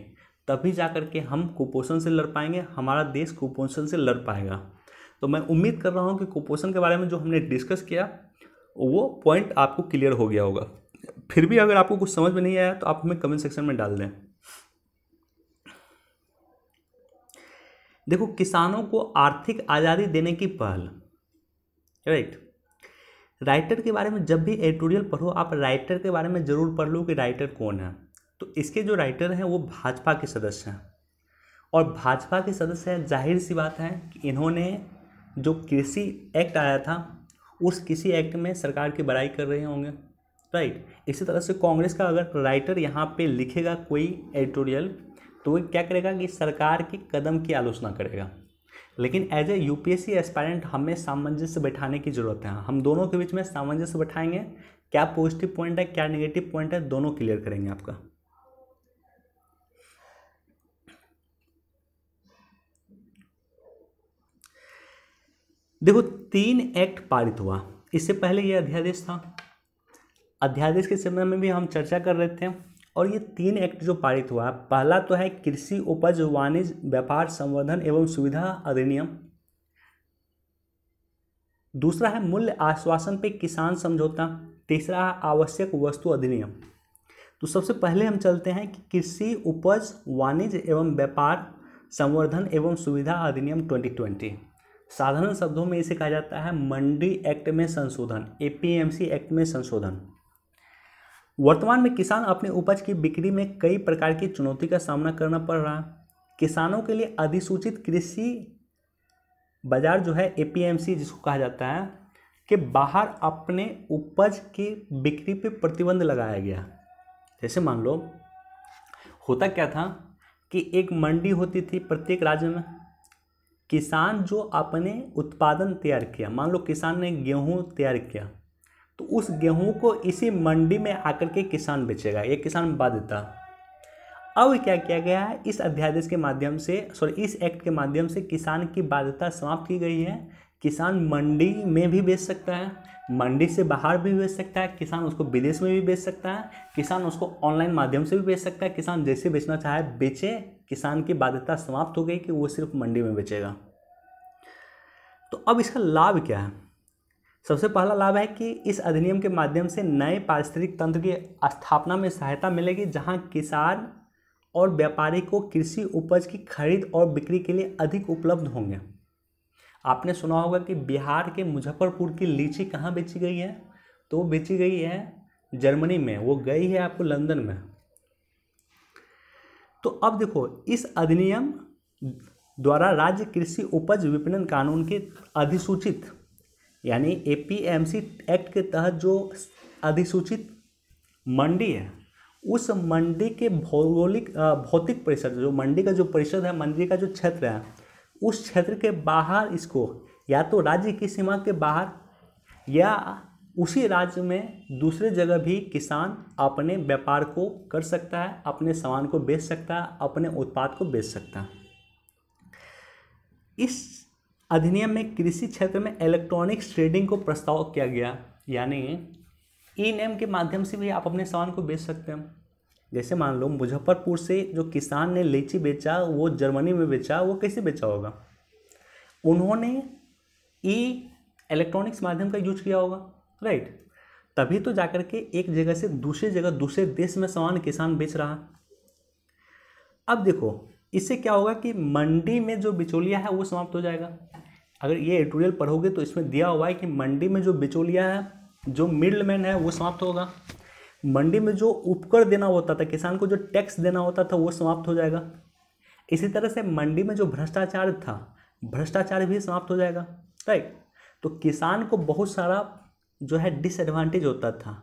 तभी जा कर के हम कुपोषण से लड़ पाएंगे हमारा देश कुपोषण से लड़ पाएगा तो मैं उम्मीद कर रहा हूँ कि कुपोषण के बारे में जो हमने डिस्कस किया वो पॉइंट आपको क्लियर हो गया होगा फिर भी अगर आपको कुछ समझ में नहीं आया तो आप हमें कमेंट सेक्शन में डाल दें देखो किसानों को आर्थिक आज़ादी देने की पहल राइट राइटर के बारे में जब भी एडिटोरियल पढ़ो आप राइटर के बारे में ज़रूर पढ़ लो कि राइटर कौन है तो इसके जो राइटर हैं वो भाजपा के सदस्य हैं और भाजपा के सदस्य हैं जाहिर सी बात है कि इन्होंने जो कृषि एक्ट आया था उस कृषि एक्ट में सरकार की बड़ाई कर रहे होंगे राइट इसी तरह से कांग्रेस का अगर राइटर यहाँ पे लिखेगा कोई एडिटोरियल तो वो क्या करेगा कि सरकार के कदम की आलोचना करेगा लेकिन एज ए यूपीएससी एस्पायरेंट हमें सामंजस्य बैठाने की ज़रूरत है हम दोनों के बीच में सामंजस्य बैठाएंगे क्या पॉजिटिव पॉइंट है क्या नेगेटिव पॉइंट है दोनों क्लियर करेंगे आपका देखो तीन एक्ट पारित हुआ इससे पहले यह अध्यादेश था अध्यादेश के समय में भी हम चर्चा कर रहे थे और ये तीन एक्ट जो पारित हुआ पहला तो है कृषि उपज वाणिज्य व्यापार संवर्धन एवं सुविधा अधिनियम दूसरा है मूल्य आश्वासन पे किसान समझौता तीसरा है आवश्यक वस्तु अधिनियम तो सबसे पहले हम चलते हैं कि कृषि उपज वाणिज्य एवं व्यापार संवर्धन एवं सुविधा अधिनियम 2020 साधारण शब्दों में इसे कहा जाता है मंडी एक्ट में संशोधन एपीएमसी एक्ट में संशोधन वर्तमान में किसान अपने उपज की बिक्री में कई प्रकार की चुनौती का सामना करना पड़ रहा किसानों के लिए अधिसूचित कृषि बाज़ार जो है ए जिसको कहा जाता है कि बाहर अपने उपज की बिक्री पे प्रतिबंध लगाया गया जैसे मान लो होता क्या था कि एक मंडी होती थी प्रत्येक राज्य में किसान जो अपने उत्पादन तैयार किया मान लो किसान ने गेहूं तैयार किया तो उस गेहूं को इसी मंडी में आकर के किसान बेचेगा ये किसान बाध्यता देता अब क्या किया गया है इस अध्यादेश के माध्यम से सॉरी इस एक्ट के माध्यम से किसान की बाध्यता समाप्त की गई है किसान मंडी में भी बेच सकता है मंडी से बाहर भी बेच सकता है किसान उसको विदेश में भी बेच सकता है किसान उसको ऑनलाइन माध्यम से भी बेच सकता है किसान जैसे बेचना चाहे बेचे किसान की बाध्यता समाप्त हो गई कि वो सिर्फ मंडी में बेचेगा तो अब इसका लाभ क्या है सबसे पहला लाभ है कि इस अधिनियम के माध्यम से नए पारिस्थितिक तंत्र की स्थापना में सहायता मिलेगी जहां किसान और व्यापारी को कृषि उपज की खरीद और बिक्री के लिए अधिक उपलब्ध होंगे आपने सुना होगा कि बिहार के मुजफ्फरपुर की लीची कहाँ बेची गई है तो बेची गई है जर्मनी में वो गई है आपको लंदन में तो अब देखो इस अधिनियम द्वारा राज्य कृषि उपज विपणन कानून के अधिसूचित यानी एपीएमसी एक्ट के तहत जो अधिसूचित मंडी है उस मंडी के भौगोलिक भौतिक परिसर जो मंडी का जो परिषद है मंडी का जो क्षेत्र है उस क्षेत्र के बाहर इसको या तो राज्य की सीमा के बाहर या उसी राज्य में दूसरे जगह भी किसान अपने व्यापार को कर सकता है अपने सामान को बेच सकता है अपने उत्पाद को बेच सकता है इस अधिनियम में कृषि क्षेत्र में इलेक्ट्रॉनिक्स ट्रेडिंग को प्रस्ताव किया गया यानी ई नेम के माध्यम से भी आप अपने सामान को बेच सकते हैं जैसे मान लो मुजफ्फरपुर से जो किसान ने लीची बेचा वो जर्मनी में बेचा वो कैसे बेचा होगा उन्होंने ई इलेक्ट्रॉनिक्स माध्यम का यूज किया होगा राइट तभी तो जाकर के एक जगह से दूसरी जगह दूसरे देश में सामान किसान बेच रहा अब देखो इससे क्या होगा कि मंडी में जो बिचौलिया है वो समाप्त हो जाएगा अगर ये एडिटोरियल पढ़ोगे तो इसमें दिया हुआ है कि मंडी में जो बिचौलिया है जो मिडलमैन है वो समाप्त होगा मंडी में जो उपकर देना होता था किसान को जो टैक्स देना होता था वो समाप्त हो जाएगा इसी तरह से मंडी में जो भ्रष्टाचार था भ्रष्टाचार भी समाप्त हो जाएगा राइट तो किसान को बहुत सारा जो है डिसएडवांटेज होता था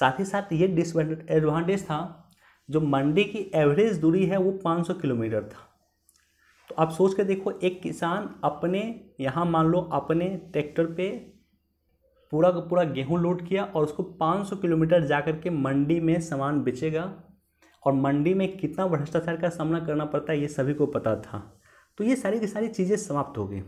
साथ ही साथ ये डिसएडवांटेज था जो मंडी की एवरेज दूरी है वो 500 किलोमीटर था तो आप सोच के देखो एक किसान अपने यहाँ मान लो अपने ट्रैक्टर पे पूरा का पूरा गेहूं लोड किया और उसको 500 किलोमीटर जा कर के मंडी में सामान बेचेगा और मंडी में कितना भ्रष्टाचार का सामना करना पड़ता है ये सभी को पता था तो ये सारी की सारी चीज़ें समाप्त हो गई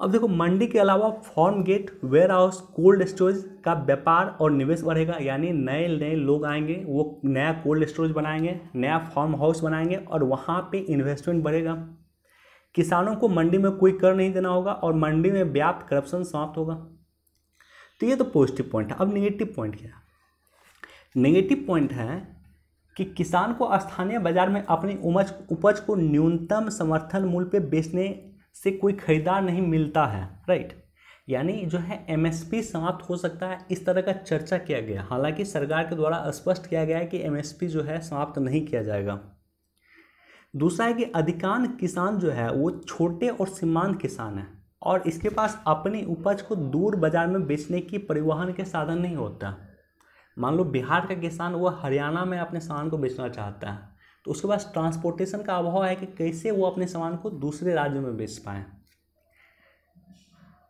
अब देखो मंडी के अलावा farm gate warehouse cold storage का व्यापार और निवेश बढ़ेगा यानी नए नए लोग आएंगे वो नया कोल्ड स्टोरेज बनाएंगे नया फार्म हाउस बनाएंगे और वहाँ पे इन्वेस्टमेंट बढ़ेगा किसानों को मंडी में कोई कर नहीं देना होगा और मंडी में व्याप्त करप्शन समाप्त होगा तो ये तो पॉजिटिव पॉइंट है अब निगेटिव पॉइंट क्या है नेगेटिव पॉइंट है कि किसान को स्थानीय बाजार में अपनी उपज उपज को न्यूनतम समर्थन मूल्य पर बेचने से कोई खरीदार नहीं मिलता है राइट यानी जो है एमएसपी समाप्त हो सकता है इस तरह का चर्चा किया गया हालांकि सरकार के द्वारा स्पष्ट किया गया है कि एमएसपी जो है समाप्त नहीं किया जाएगा दूसरा है कि अधिकांश किसान जो है वो छोटे और सीमांत किसान हैं और इसके पास अपनी उपज को दूर बाजार में बेचने की परिवहन के साधन नहीं होता मान लो बिहार का किसान वो हरियाणा में अपने सामान को बेचना चाहता है तो उसके पास ट्रांसपोर्टेशन का अभाव है कि कैसे वो अपने सामान को दूसरे राज्यों में बेच पाए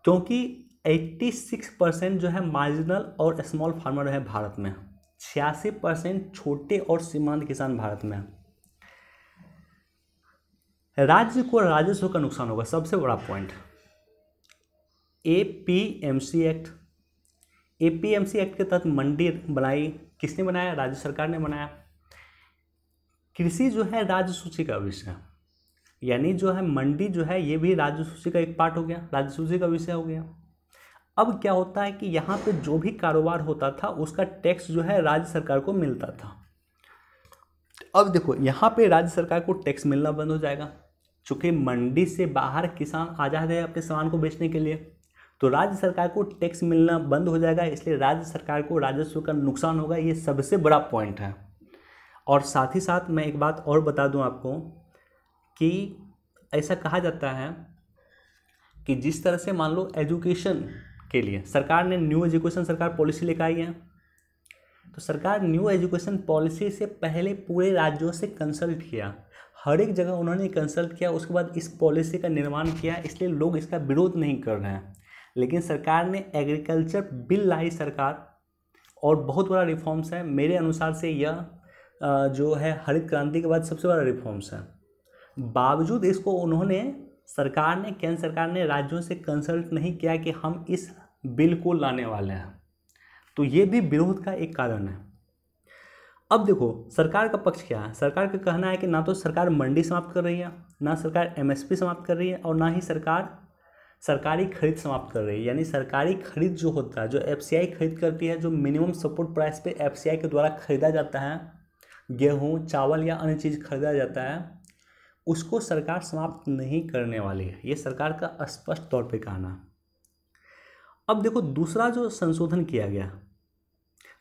क्योंकि 86 परसेंट जो है मार्जिनल और स्मॉल फार्मर है भारत में छियासी परसेंट छोटे और सीमांत किसान भारत में राज्य को राजस्व का नुकसान होगा सबसे बड़ा point A P M C act A P M C act के तहत मंडी बनाई किसने बनाया राज्य सरकार ने बनाया कृषि जो है राज्य सूची का विषय यानी जो है मंडी जो है ये भी राज्य सूची का एक पार्ट हो गया राज्य सूची का विषय हो गया अब क्या होता है कि यहाँ पे जो भी कारोबार होता था उसका टैक्स जो है राज्य सरकार को मिलता था अब देखो यहाँ पे राज्य सरकार को टैक्स मिलना बंद हो जाएगा चूँकि मंडी से बाहर किसान आज़ाद है अपने सामान को बेचने के लिए तो राज्य सरकार को टैक्स मिलना बंद हो जाएगा इसलिए राज्य सरकार को राजस्व का नुकसान होगा ये सबसे बड़ा पॉइंट है और साथ ही साथ मैं एक बात और बता दूं आपको कि ऐसा कहा जाता है कि जिस तरह से मान लो एजुकेशन के लिए सरकार ने न्यू एजुकेशन सरकार पॉलिसी लेकर आई है तो सरकार न्यू एजुकेशन पॉलिसी से पहले पूरे राज्यों से कंसल्ट किया हर एक जगह उन्होंने कंसल्ट किया उसके बाद इस पॉलिसी का निर्माण किया इसलिए लोग इसका विरोध नहीं कर रहे हैं लेकिन सरकार ने एग्रीकल्चर बिल लाई सरकार और बहुत बड़ा रिफॉर्म्स है मेरे अनुसार से यह जो है हरित क्रांति के बाद सबसे बड़ा रिफॉर्म्स है बावजूद इसको उन्होंने सरकार ने केंद्र सरकार ने राज्यों से कंसल्ट नहीं किया कि हम इस बिल को लाने वाले हैं तो ये भी विरोध का एक कारण है अब देखो सरकार का पक्ष क्या है सरकार का कहना है कि ना तो सरकार मंडी समाप्त कर रही है ना सरकार एमएसपी समाप्त कर रही है और ना ही सरकार सरकारी खरीद समाप्त कर रही है यानी सरकारी खरीद जो होता है जो एफ खरीद करती है जो मिनिमम सपोर्ट प्राइस पे एफ के द्वारा खरीदा जाता है गेहूँ चावल या अन्य चीज़ खरीदा जाता है उसको सरकार समाप्त नहीं करने वाली है ये सरकार का स्पष्ट तौर पे कहना अब देखो दूसरा जो संशोधन किया गया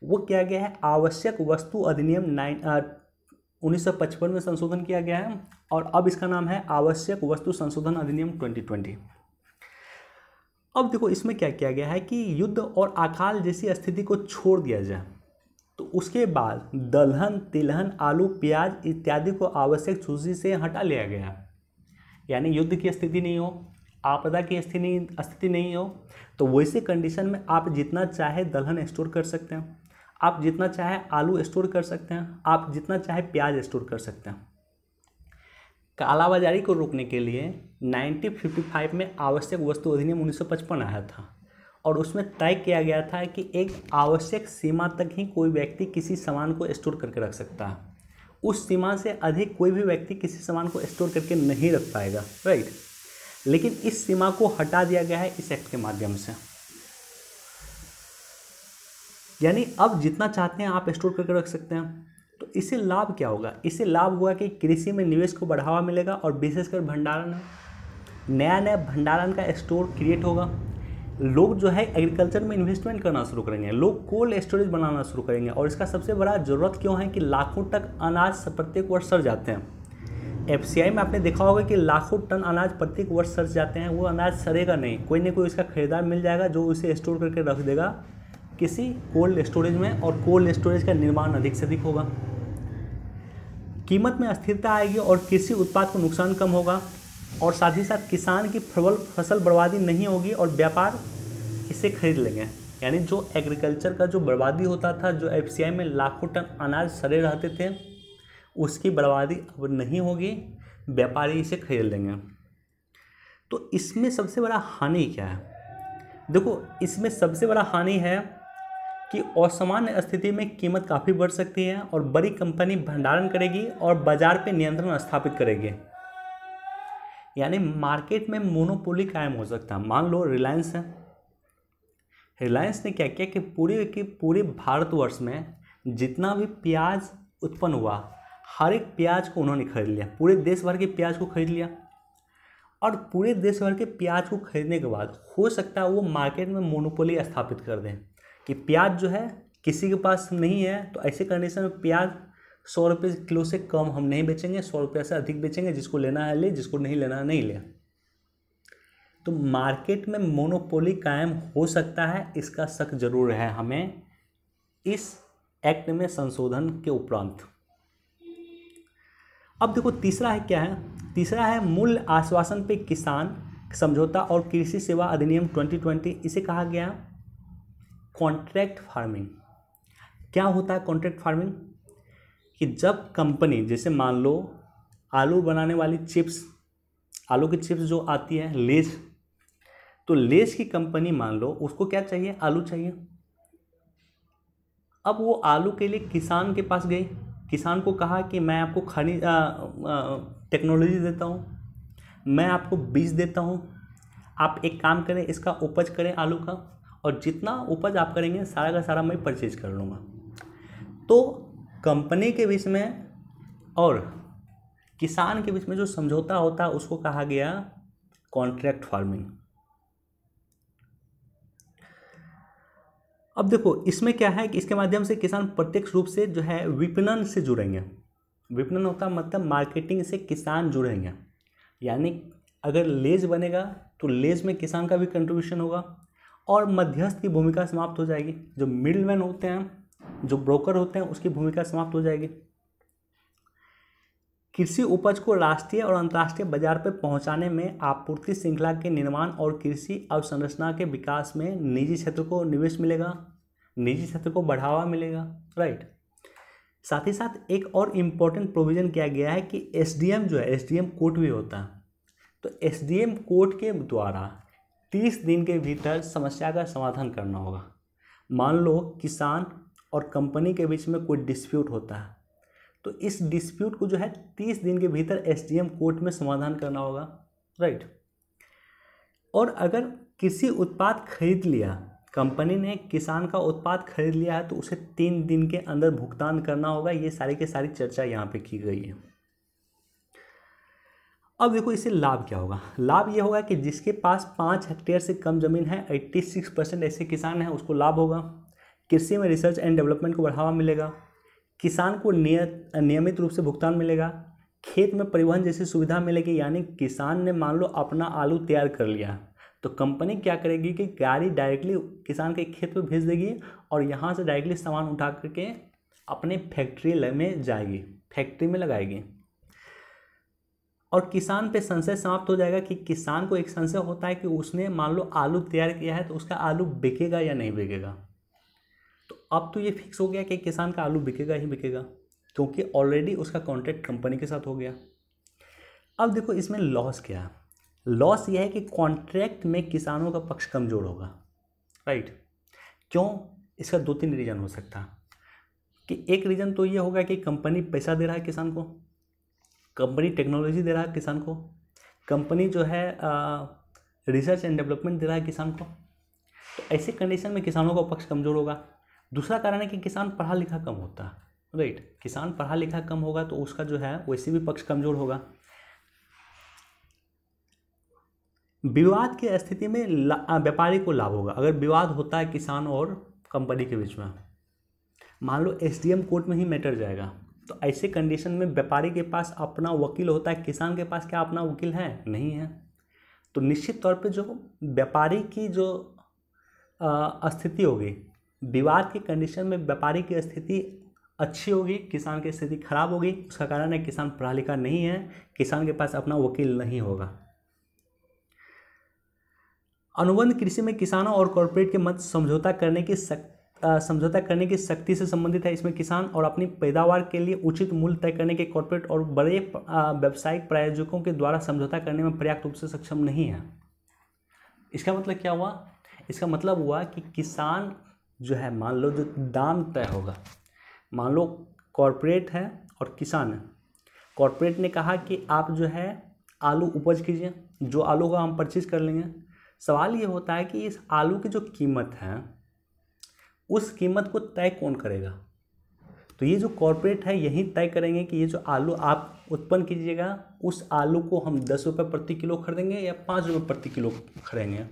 वो किया गया है आवश्यक वस्तु अधिनियम नाइन उन्नीस में संशोधन किया गया है और अब इसका नाम है आवश्यक वस्तु संशोधन अधिनियम 2020 अब देखो इसमें क्या किया गया है कि युद्ध और अकाल जैसी स्थिति को छोड़ दिया जाए तो उसके बाद दलहन तिलहन आलू प्याज इत्यादि को आवश्यक सूची से हटा लिया गया यानी युद्ध की स्थिति नहीं हो आपदा की स्थिति स्थिति नहीं हो तो वैसे कंडीशन में आप जितना चाहे दलहन स्टोर कर सकते हैं आप जितना चाहे आलू स्टोर कर सकते हैं आप जितना चाहे प्याज स्टोर कर सकते हैं कालाबाजारी को रोकने के लिए 1955 में आवश्यक वस्तु अधिनियम 1955 आया था और उसमें तय किया गया था कि एक आवश्यक सीमा तक ही कोई व्यक्ति किसी सामान को स्टोर करके रख सकता है उस सीमा से अधिक कोई भी व्यक्ति किसी सामान को स्टोर करके नहीं रख पाएगा राइट लेकिन इस सीमा को हटा दिया गया है इस एक्ट के माध्यम से यानी अब जितना चाहते हैं आप स्टोर करके रख सकते हैं तो इससे लाभ क्या होगा इससे लाभ हुआ कि कृषि में निवेश को बढ़ावा मिलेगा और विशेषकर भंडारण नया नया भंडारण का स्टोर क्रिएट होगा लोग जो है एग्रीकल्चर में इन्वेस्टमेंट करना शुरू करेंगे लोग कोल्ड स्टोरेज बनाना शुरू करेंगे और इसका सबसे बड़ा ज़रूरत क्यों है कि लाखों तक अनाज प्रत्येक वर्ष सड़ जाते हैं एफ में आपने देखा होगा कि लाखों टन अनाज प्रत्येक वर्ष सड़ जाते हैं वो अनाज सड़ेगा नहीं कोई ना कोई उसका खरीदार मिल जाएगा जो उसे स्टोर करके रख देगा किसी कोल्ड स्टोरेज में और कोल्ड स्टोरेज का निर्माण अधिक से अधिक होगा कीमत में अस्थिरता आएगी और कृषि उत्पाद को नुकसान कम होगा और साथ ही साथ किसान की प्रबल फसल बर्बादी नहीं होगी और व्यापार इसे खरीद लेंगे यानी जो एग्रीकल्चर का जो बर्बादी होता था जो एफ में लाखों टन अनाज सड़े रहते थे उसकी बर्बादी अब नहीं होगी व्यापारी इसे खरीद लेंगे तो इसमें सबसे बड़ा हानि क्या है देखो इसमें सबसे बड़ा हानि है कि असामान्य स्थिति में कीमत काफ़ी बढ़ सकती है और बड़ी कंपनी भंडारण करेगी और बाज़ार पे नियंत्रण स्थापित करेगी यानी मार्केट में मोनोपोली कायम हो सकता है मान लो रिलायंस है रिलायंस ने क्या किया कि पूरे के पूरे भारतवर्ष में जितना भी प्याज उत्पन्न हुआ हर एक प्याज को उन्होंने खरीद लिया पूरे देश भर के प्याज को खरीद लिया और पूरे देश भर के प्याज को खरीदने के बाद हो सकता है वो मार्केट में मोनोपोली स्थापित कर दें कि प्याज जो है किसी के पास नहीं है तो ऐसे कंडीशन में प्याज सौ रुपये किलो से कम हम नहीं बेचेंगे सौ रुपये से अधिक बेचेंगे जिसको लेना है ले जिसको नहीं लेना है नहीं ले तो मार्केट में मोनोपोली कायम हो सकता है इसका शक जरूर है हमें इस एक्ट में संशोधन के उपरांत अब देखो तीसरा है क्या है तीसरा है मूल आश्वासन पे किसान समझौता और कृषि सेवा अधिनियम 2020 इसे कहा गया कॉन्ट्रैक्ट फार्मिंग क्या होता है कॉन्ट्रैक्ट फार्मिंग कि जब कंपनी जैसे मान लो आलू बनाने वाली चिप्स आलू की चिप्स जो आती है लेस तो लेस की कंपनी मान लो उसको क्या चाहिए आलू चाहिए अब वो आलू के लिए किसान के पास गई किसान को कहा कि मैं आपको खनिज टेक्नोलॉजी देता हूँ मैं आपको बीज देता हूँ आप एक काम करें इसका उपज करें आलू का और जितना उपज आप करेंगे सारा का सारा मैं परचेज कर लूँगा तो कंपनी के बीच में और किसान के बीच में जो समझौता होता है उसको कहा गया कॉन्ट्रैक्ट फार्मिंग अब देखो इसमें क्या है कि इसके माध्यम से किसान प्रत्यक्ष रूप से जो है विपणन से जुड़ेंगे विपणन होता मतलब मार्केटिंग से किसान जुड़ेंगे यानी अगर लेज बनेगा तो लेज में किसान का भी कंट्रीब्यूशन होगा और मध्यस्थ की भूमिका समाप्त हो जाएगी जो मिडिलमैन होते हैं जो ब्रोकर होते हैं उसकी भूमिका समाप्त हो जाएगी कृषि उपज को राष्ट्रीय और अंतर्राष्ट्रीय बाजार पर पहुंचाने में आपूर्ति श्रृंखला के निर्माण और कृषि अवसंरचना के विकास में निजी क्षेत्र को निवेश मिलेगा निजी क्षेत्र को बढ़ावा मिलेगा राइट साथ ही साथ एक और इम्पोर्टेंट प्रोविज़न किया गया है कि एसडीएम जो है एसडीएम कोर्ट भी होता है तो एसडीएम कोर्ट के द्वारा तीस दिन के भीतर समस्या का समाधान करना होगा मान लो किसान और कंपनी के बीच में कोई डिस्प्यूट होता है तो इस डिस्प्यूट को जो है तीस दिन के भीतर एस कोर्ट में समाधान करना होगा राइट और अगर किसी उत्पाद खरीद लिया कंपनी ने किसान का उत्पाद खरीद लिया है तो उसे तीन दिन के अंदर भुगतान करना होगा ये सारी की सारी चर्चा यहाँ पे की गई है अब देखो इससे लाभ क्या होगा लाभ ये होगा कि जिसके पास पाँच हेक्टेयर से कम ज़मीन है एट्टी सिक्स परसेंट ऐसे किसान हैं उसको लाभ होगा कृषि में रिसर्च एंड डेवलपमेंट को बढ़ावा मिलेगा किसान को नियत नियमित रूप से भुगतान मिलेगा खेत में परिवहन जैसी सुविधा मिलेगी यानी किसान ने मान लो अपना आलू तैयार कर लिया तो कंपनी क्या करेगी कि गाड़ी डायरेक्टली किसान के खेत में भेज देगी और यहाँ से डायरेक्टली सामान उठा करके अपने फैक्ट्री में जाएगी फैक्ट्री में लगाएगी और किसान पे संशय समाप्त हो जाएगा कि किसान को एक संशय होता है कि उसने मान लो आलू तैयार किया है तो उसका आलू बिकेगा या नहीं बिकेगा तो अब तो ये फिक्स हो गया कि किसान का आलू बिकेगा ही बिकेगा क्योंकि ऑलरेडी उसका कॉन्ट्रैक्ट कंपनी के साथ हो गया अब देखो इसमें लॉस क्या है लॉस यह है कि कॉन्ट्रैक्ट में किसानों का पक्ष कमज़ोर होगा राइट क्यों इसका दो तीन रीज़न हो सकता कि एक रीज़न तो ये होगा कि कंपनी पैसा दे रहा है किसान को कंपनी टेक्नोलॉजी दे रहा है किसान को कंपनी जो है रिसर्च एंड डेवलपमेंट दे रहा है किसान को तो ऐसे कंडीशन में किसानों का पक्ष कमज़ोर होगा दूसरा कारण है कि किसान पढ़ा लिखा कम होता है राइट किसान पढ़ा लिखा कम होगा तो उसका जो है वैसे भी पक्ष कमज़ोर होगा विवाद की स्थिति में व्यापारी को लाभ होगा अगर विवाद होता है किसान और कंपनी के बीच में मान लो एस कोर्ट में ही मैटर जाएगा तो ऐसे कंडीशन में व्यापारी के पास अपना वकील होता है किसान के पास क्या अपना वकील है नहीं है तो निश्चित तौर पे जो व्यापारी की जो स्थिति होगी विवाद की कंडीशन में व्यापारी की स्थिति अच्छी होगी किसान की स्थिति खराब होगी उसका कारण है किसान पढ़ा लिखा नहीं है किसान के पास अपना वकील नहीं होगा अनुबंध कृषि में किसानों और कॉरपोरेट के मध्य समझौता करने की समझौता करने की शक्ति से संबंधित है इसमें किसान और अपनी पैदावार के लिए उचित मूल्य तय करने के कॉरपोरेट और बड़े व्यावसायिक प्रायोजकों के द्वारा समझौता करने में पर्याप्त रूप से सक्षम नहीं है इसका मतलब क्या हुआ इसका मतलब हुआ कि किसान जो है मान लो जो दाम तय होगा मान लो कॉरपोरेट है और किसान है कॉरपोरेट ने कहा कि आप जो है आलू उपज कीजिए जो आलू का हम परचेज कर लेंगे सवाल ये होता है कि इस आलू की जो कीमत है उस कीमत को तय कौन करेगा तो ये जो कॉरपोरेट है यही तय करेंगे कि ये जो आलू आप उत्पन्न कीजिएगा उस आलू को हम दस रुपये प्रति किलो खरीदेंगे या पाँच रुपये प्रति किलो खरीदेंगे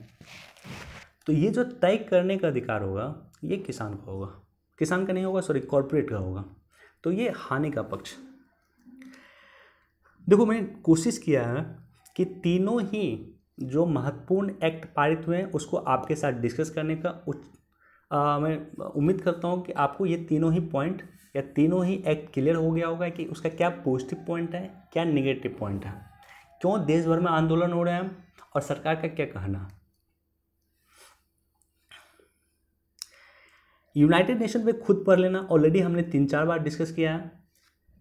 तो ये जो तय करने का अधिकार होगा ये किसान का होगा किसान का नहीं होगा सॉरी कॉरपोरेट का होगा तो ये हानि का पक्ष देखो मैंने कोशिश किया है कि तीनों ही जो महत्वपूर्ण एक्ट पारित हुए हैं उसको आपके साथ डिस्कस करने का आ, मैं उम्मीद करता हूँ कि आपको ये तीनों ही पॉइंट या तीनों ही एक्ट क्लियर हो गया होगा कि उसका क्या पॉजिटिव पॉइंट है क्या निगेटिव पॉइंट है क्यों देश भर में आंदोलन हो रहे हैं और सरकार का क्या कहना है यूनाइटेड नेशन पे खुद पढ़ लेना ऑलरेडी हमने तीन चार बार डिस्कस किया है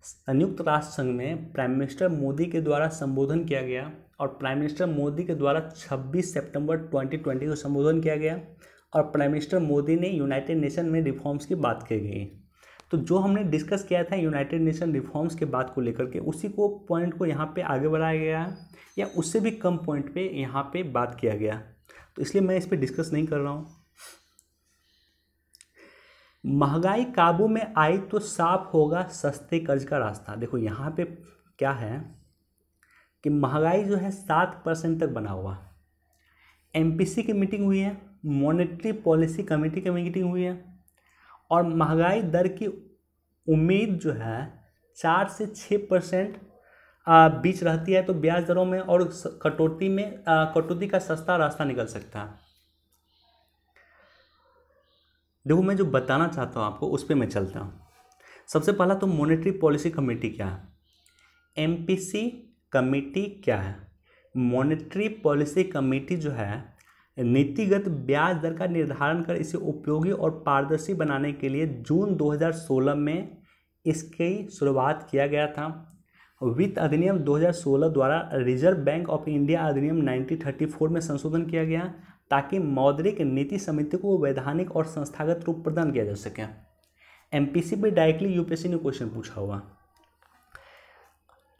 संयुक्त राष्ट्र संघ में प्राइम मिनिस्टर मोदी के द्वारा संबोधन किया गया और प्राइम मिनिस्टर मोदी के द्वारा 26 सितंबर 2020 को संबोधन किया गया और प्राइम मिनिस्टर मोदी ने यूनाइटेड नेशन में रिफॉर्म्स की बात की गई तो जो हमने डिस्कस किया था यूनाइटेड नेशन रिफॉर्म्स के बात को लेकर के उसी को पॉइंट को यहाँ पे आगे बढ़ाया गया या उससे भी कम पॉइंट पे यहाँ पे बात किया गया तो इसलिए मैं इस पर डिस्कस नहीं कर रहा हूँ महंगाई काबू में आई तो साफ होगा सस्ते कर्ज का रास्ता देखो यहाँ पे क्या है कि महंगाई जो है सात परसेंट तक बना हुआ एमपीसी की मीटिंग हुई है मॉनेटरी पॉलिसी कमेटी की मीटिंग हुई है और महंगाई दर की उम्मीद जो है चार से छः परसेंट बीच रहती है तो ब्याज दरों में और कटौती में कटौती का सस्ता रास्ता निकल सकता है देखो मैं जो बताना चाहता हूँ आपको उस पर मैं चलता हूँ सबसे पहला तो मॉनेटरी पॉलिसी कमेटी क्या है एम कमेटी क्या है मॉनेटरी पॉलिसी कमेटी जो है नीतिगत ब्याज दर का निर्धारण कर इसे उपयोगी और पारदर्शी बनाने के लिए जून 2016 में इसकी शुरुआत किया गया था वित्त अधिनियम 2016 द्वारा रिजर्व बैंक ऑफ इंडिया अधिनियम 1934 में संशोधन किया गया ताकि मौद्रिक नीति समिति को वैधानिक और संस्थागत रूप प्रदान किया जा सके एमपीसी भी डायरेक्टली यूपीएससी ने क्वेश्चन पूछा हुआ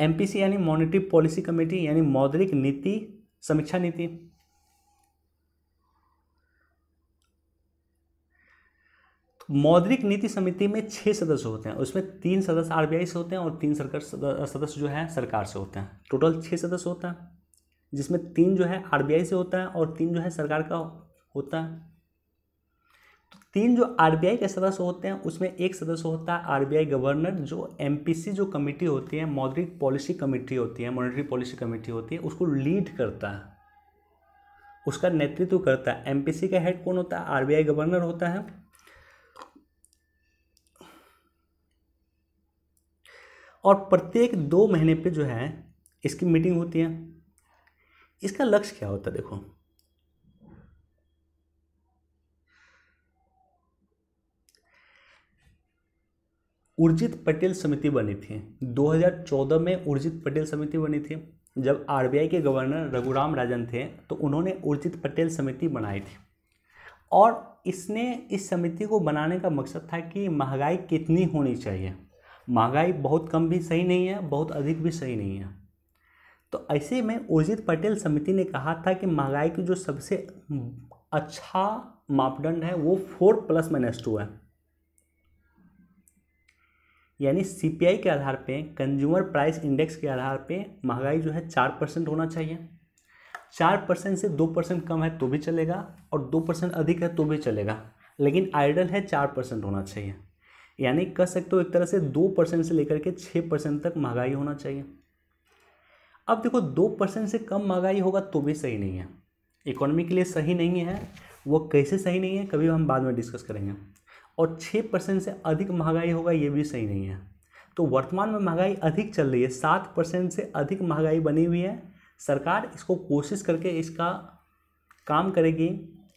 एम यानी मॉनिटरी पॉलिसी कमेटी यानी मौद्रिक नीति समीक्षा नीति मौद्रिक नीति समिति में छः सदस्य होते हैं उसमें तीन सदस्य आरबीआई से होते हैं और तीन सरकार सदस्य जो है सरकार से होते हैं टोटल छः सदस्य होते हैं जिसमें तीन जो है आरबीआई से होता है और तीन जो है सरकार का होता है तो तीन जो आरबीआई के सदस्य होते हैं उसमें एक सदस्य होता है आरबीआई गवर्नर जो एमपीसी जो कमेटी होती है मौद्रिक पॉलिसी कमेटी होती है मॉनिटरी पॉलिसी कमेटी होती है उसको लीड करता है उसका नेतृत्व करता है एमपीसी का हेड कौन होता है आरबीआई गवर्नर होता है और प्रत्येक दो महीने पे जो है इसकी मीटिंग होती है इसका लक्ष्य क्या होता है देखो उर्जित पटेल समिति बनी थी 2014 में उर्जित पटेल समिति बनी थी जब आरबीआई के गवर्नर रघुराम राजन थे तो उन्होंने उर्जित पटेल समिति बनाई थी और इसने इस समिति को बनाने का मकसद था कि महंगाई कितनी होनी चाहिए महंगाई बहुत कम भी सही नहीं है बहुत अधिक भी सही नहीं है तो ऐसे में उर्जित पटेल समिति ने कहा था कि महंगाई की जो सबसे अच्छा मापदंड है वो फोर प्लस माइनस टू है यानी सीपीआई के आधार पे कंज्यूमर प्राइस इंडेक्स के आधार पे महंगाई जो है चार परसेंट होना चाहिए चार परसेंट से दो परसेंट कम है तो भी चलेगा और दो परसेंट अधिक है तो भी चलेगा लेकिन आइडल है चार परसेंट होना चाहिए यानी कह सकते हो एक तरह से दो परसेंट से लेकर के छः परसेंट तक महंगाई होना चाहिए अब देखो दो परसेंट से कम महंगाई होगा तो भी सही नहीं है इकोनॉमी के लिए सही नहीं है वो कैसे सही नहीं है कभी हम बाद में डिस्कस करेंगे और छः परसेंट से अधिक महंगाई होगा ये भी सही नहीं है तो वर्तमान में महंगाई अधिक चल रही है सात परसेंट से अधिक महंगाई बनी हुई है सरकार इसको कोशिश करके इसका काम करेगी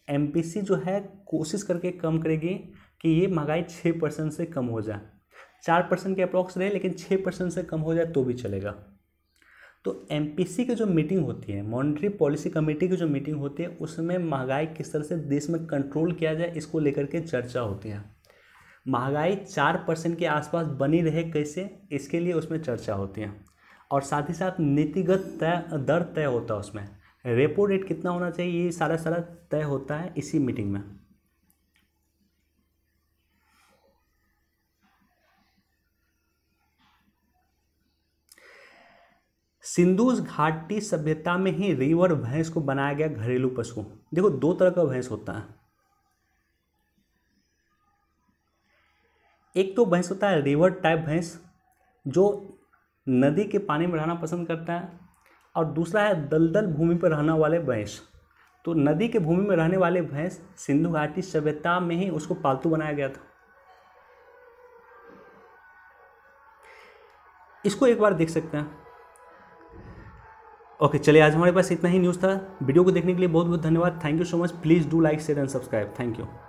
एम जो है कोशिश करके कम करेगी कि ये महंगाई छः परसेंट से कम हो जाए चार परसेंट के अप्रॉक्स रहे लेकिन छः परसेंट से कम हो जाए तो भी चलेगा तो एमपीसी की जो मीटिंग होती है मॉनिटरी पॉलिसी कमेटी की जो मीटिंग होती है उसमें महंगाई किस तरह से देश में कंट्रोल किया जाए इसको लेकर के चर्चा होती है महंगाई चार परसेंट के आसपास बनी रहे कैसे इसके लिए उसमें चर्चा होती है और साथ ही साथ नीतिगत तय दर तय होता है उसमें रेपो रेट कितना होना चाहिए ये सारा सारा तय होता है इसी मीटिंग में सिंधुज घाटी सभ्यता में ही रिवर भैंस को बनाया गया घरेलू पशु देखो दो तरह का भैंस होता है एक तो भैंस होता है रिवर टाइप भैंस जो नदी के पानी में रहना पसंद करता है और दूसरा है दलदल भूमि पर रहने वाले भैंस तो नदी के भूमि में रहने वाले भैंस सिंधु घाटी सभ्यता में ही उसको पालतू बनाया गया था इसको एक बार देख सकते हैं ओके चलिए आज हमारे पास इतना ही न्यूज़ था वीडियो को देखने के लिए बहुत बहुत धन्यवाद thank you so much please do like share and subscribe thank you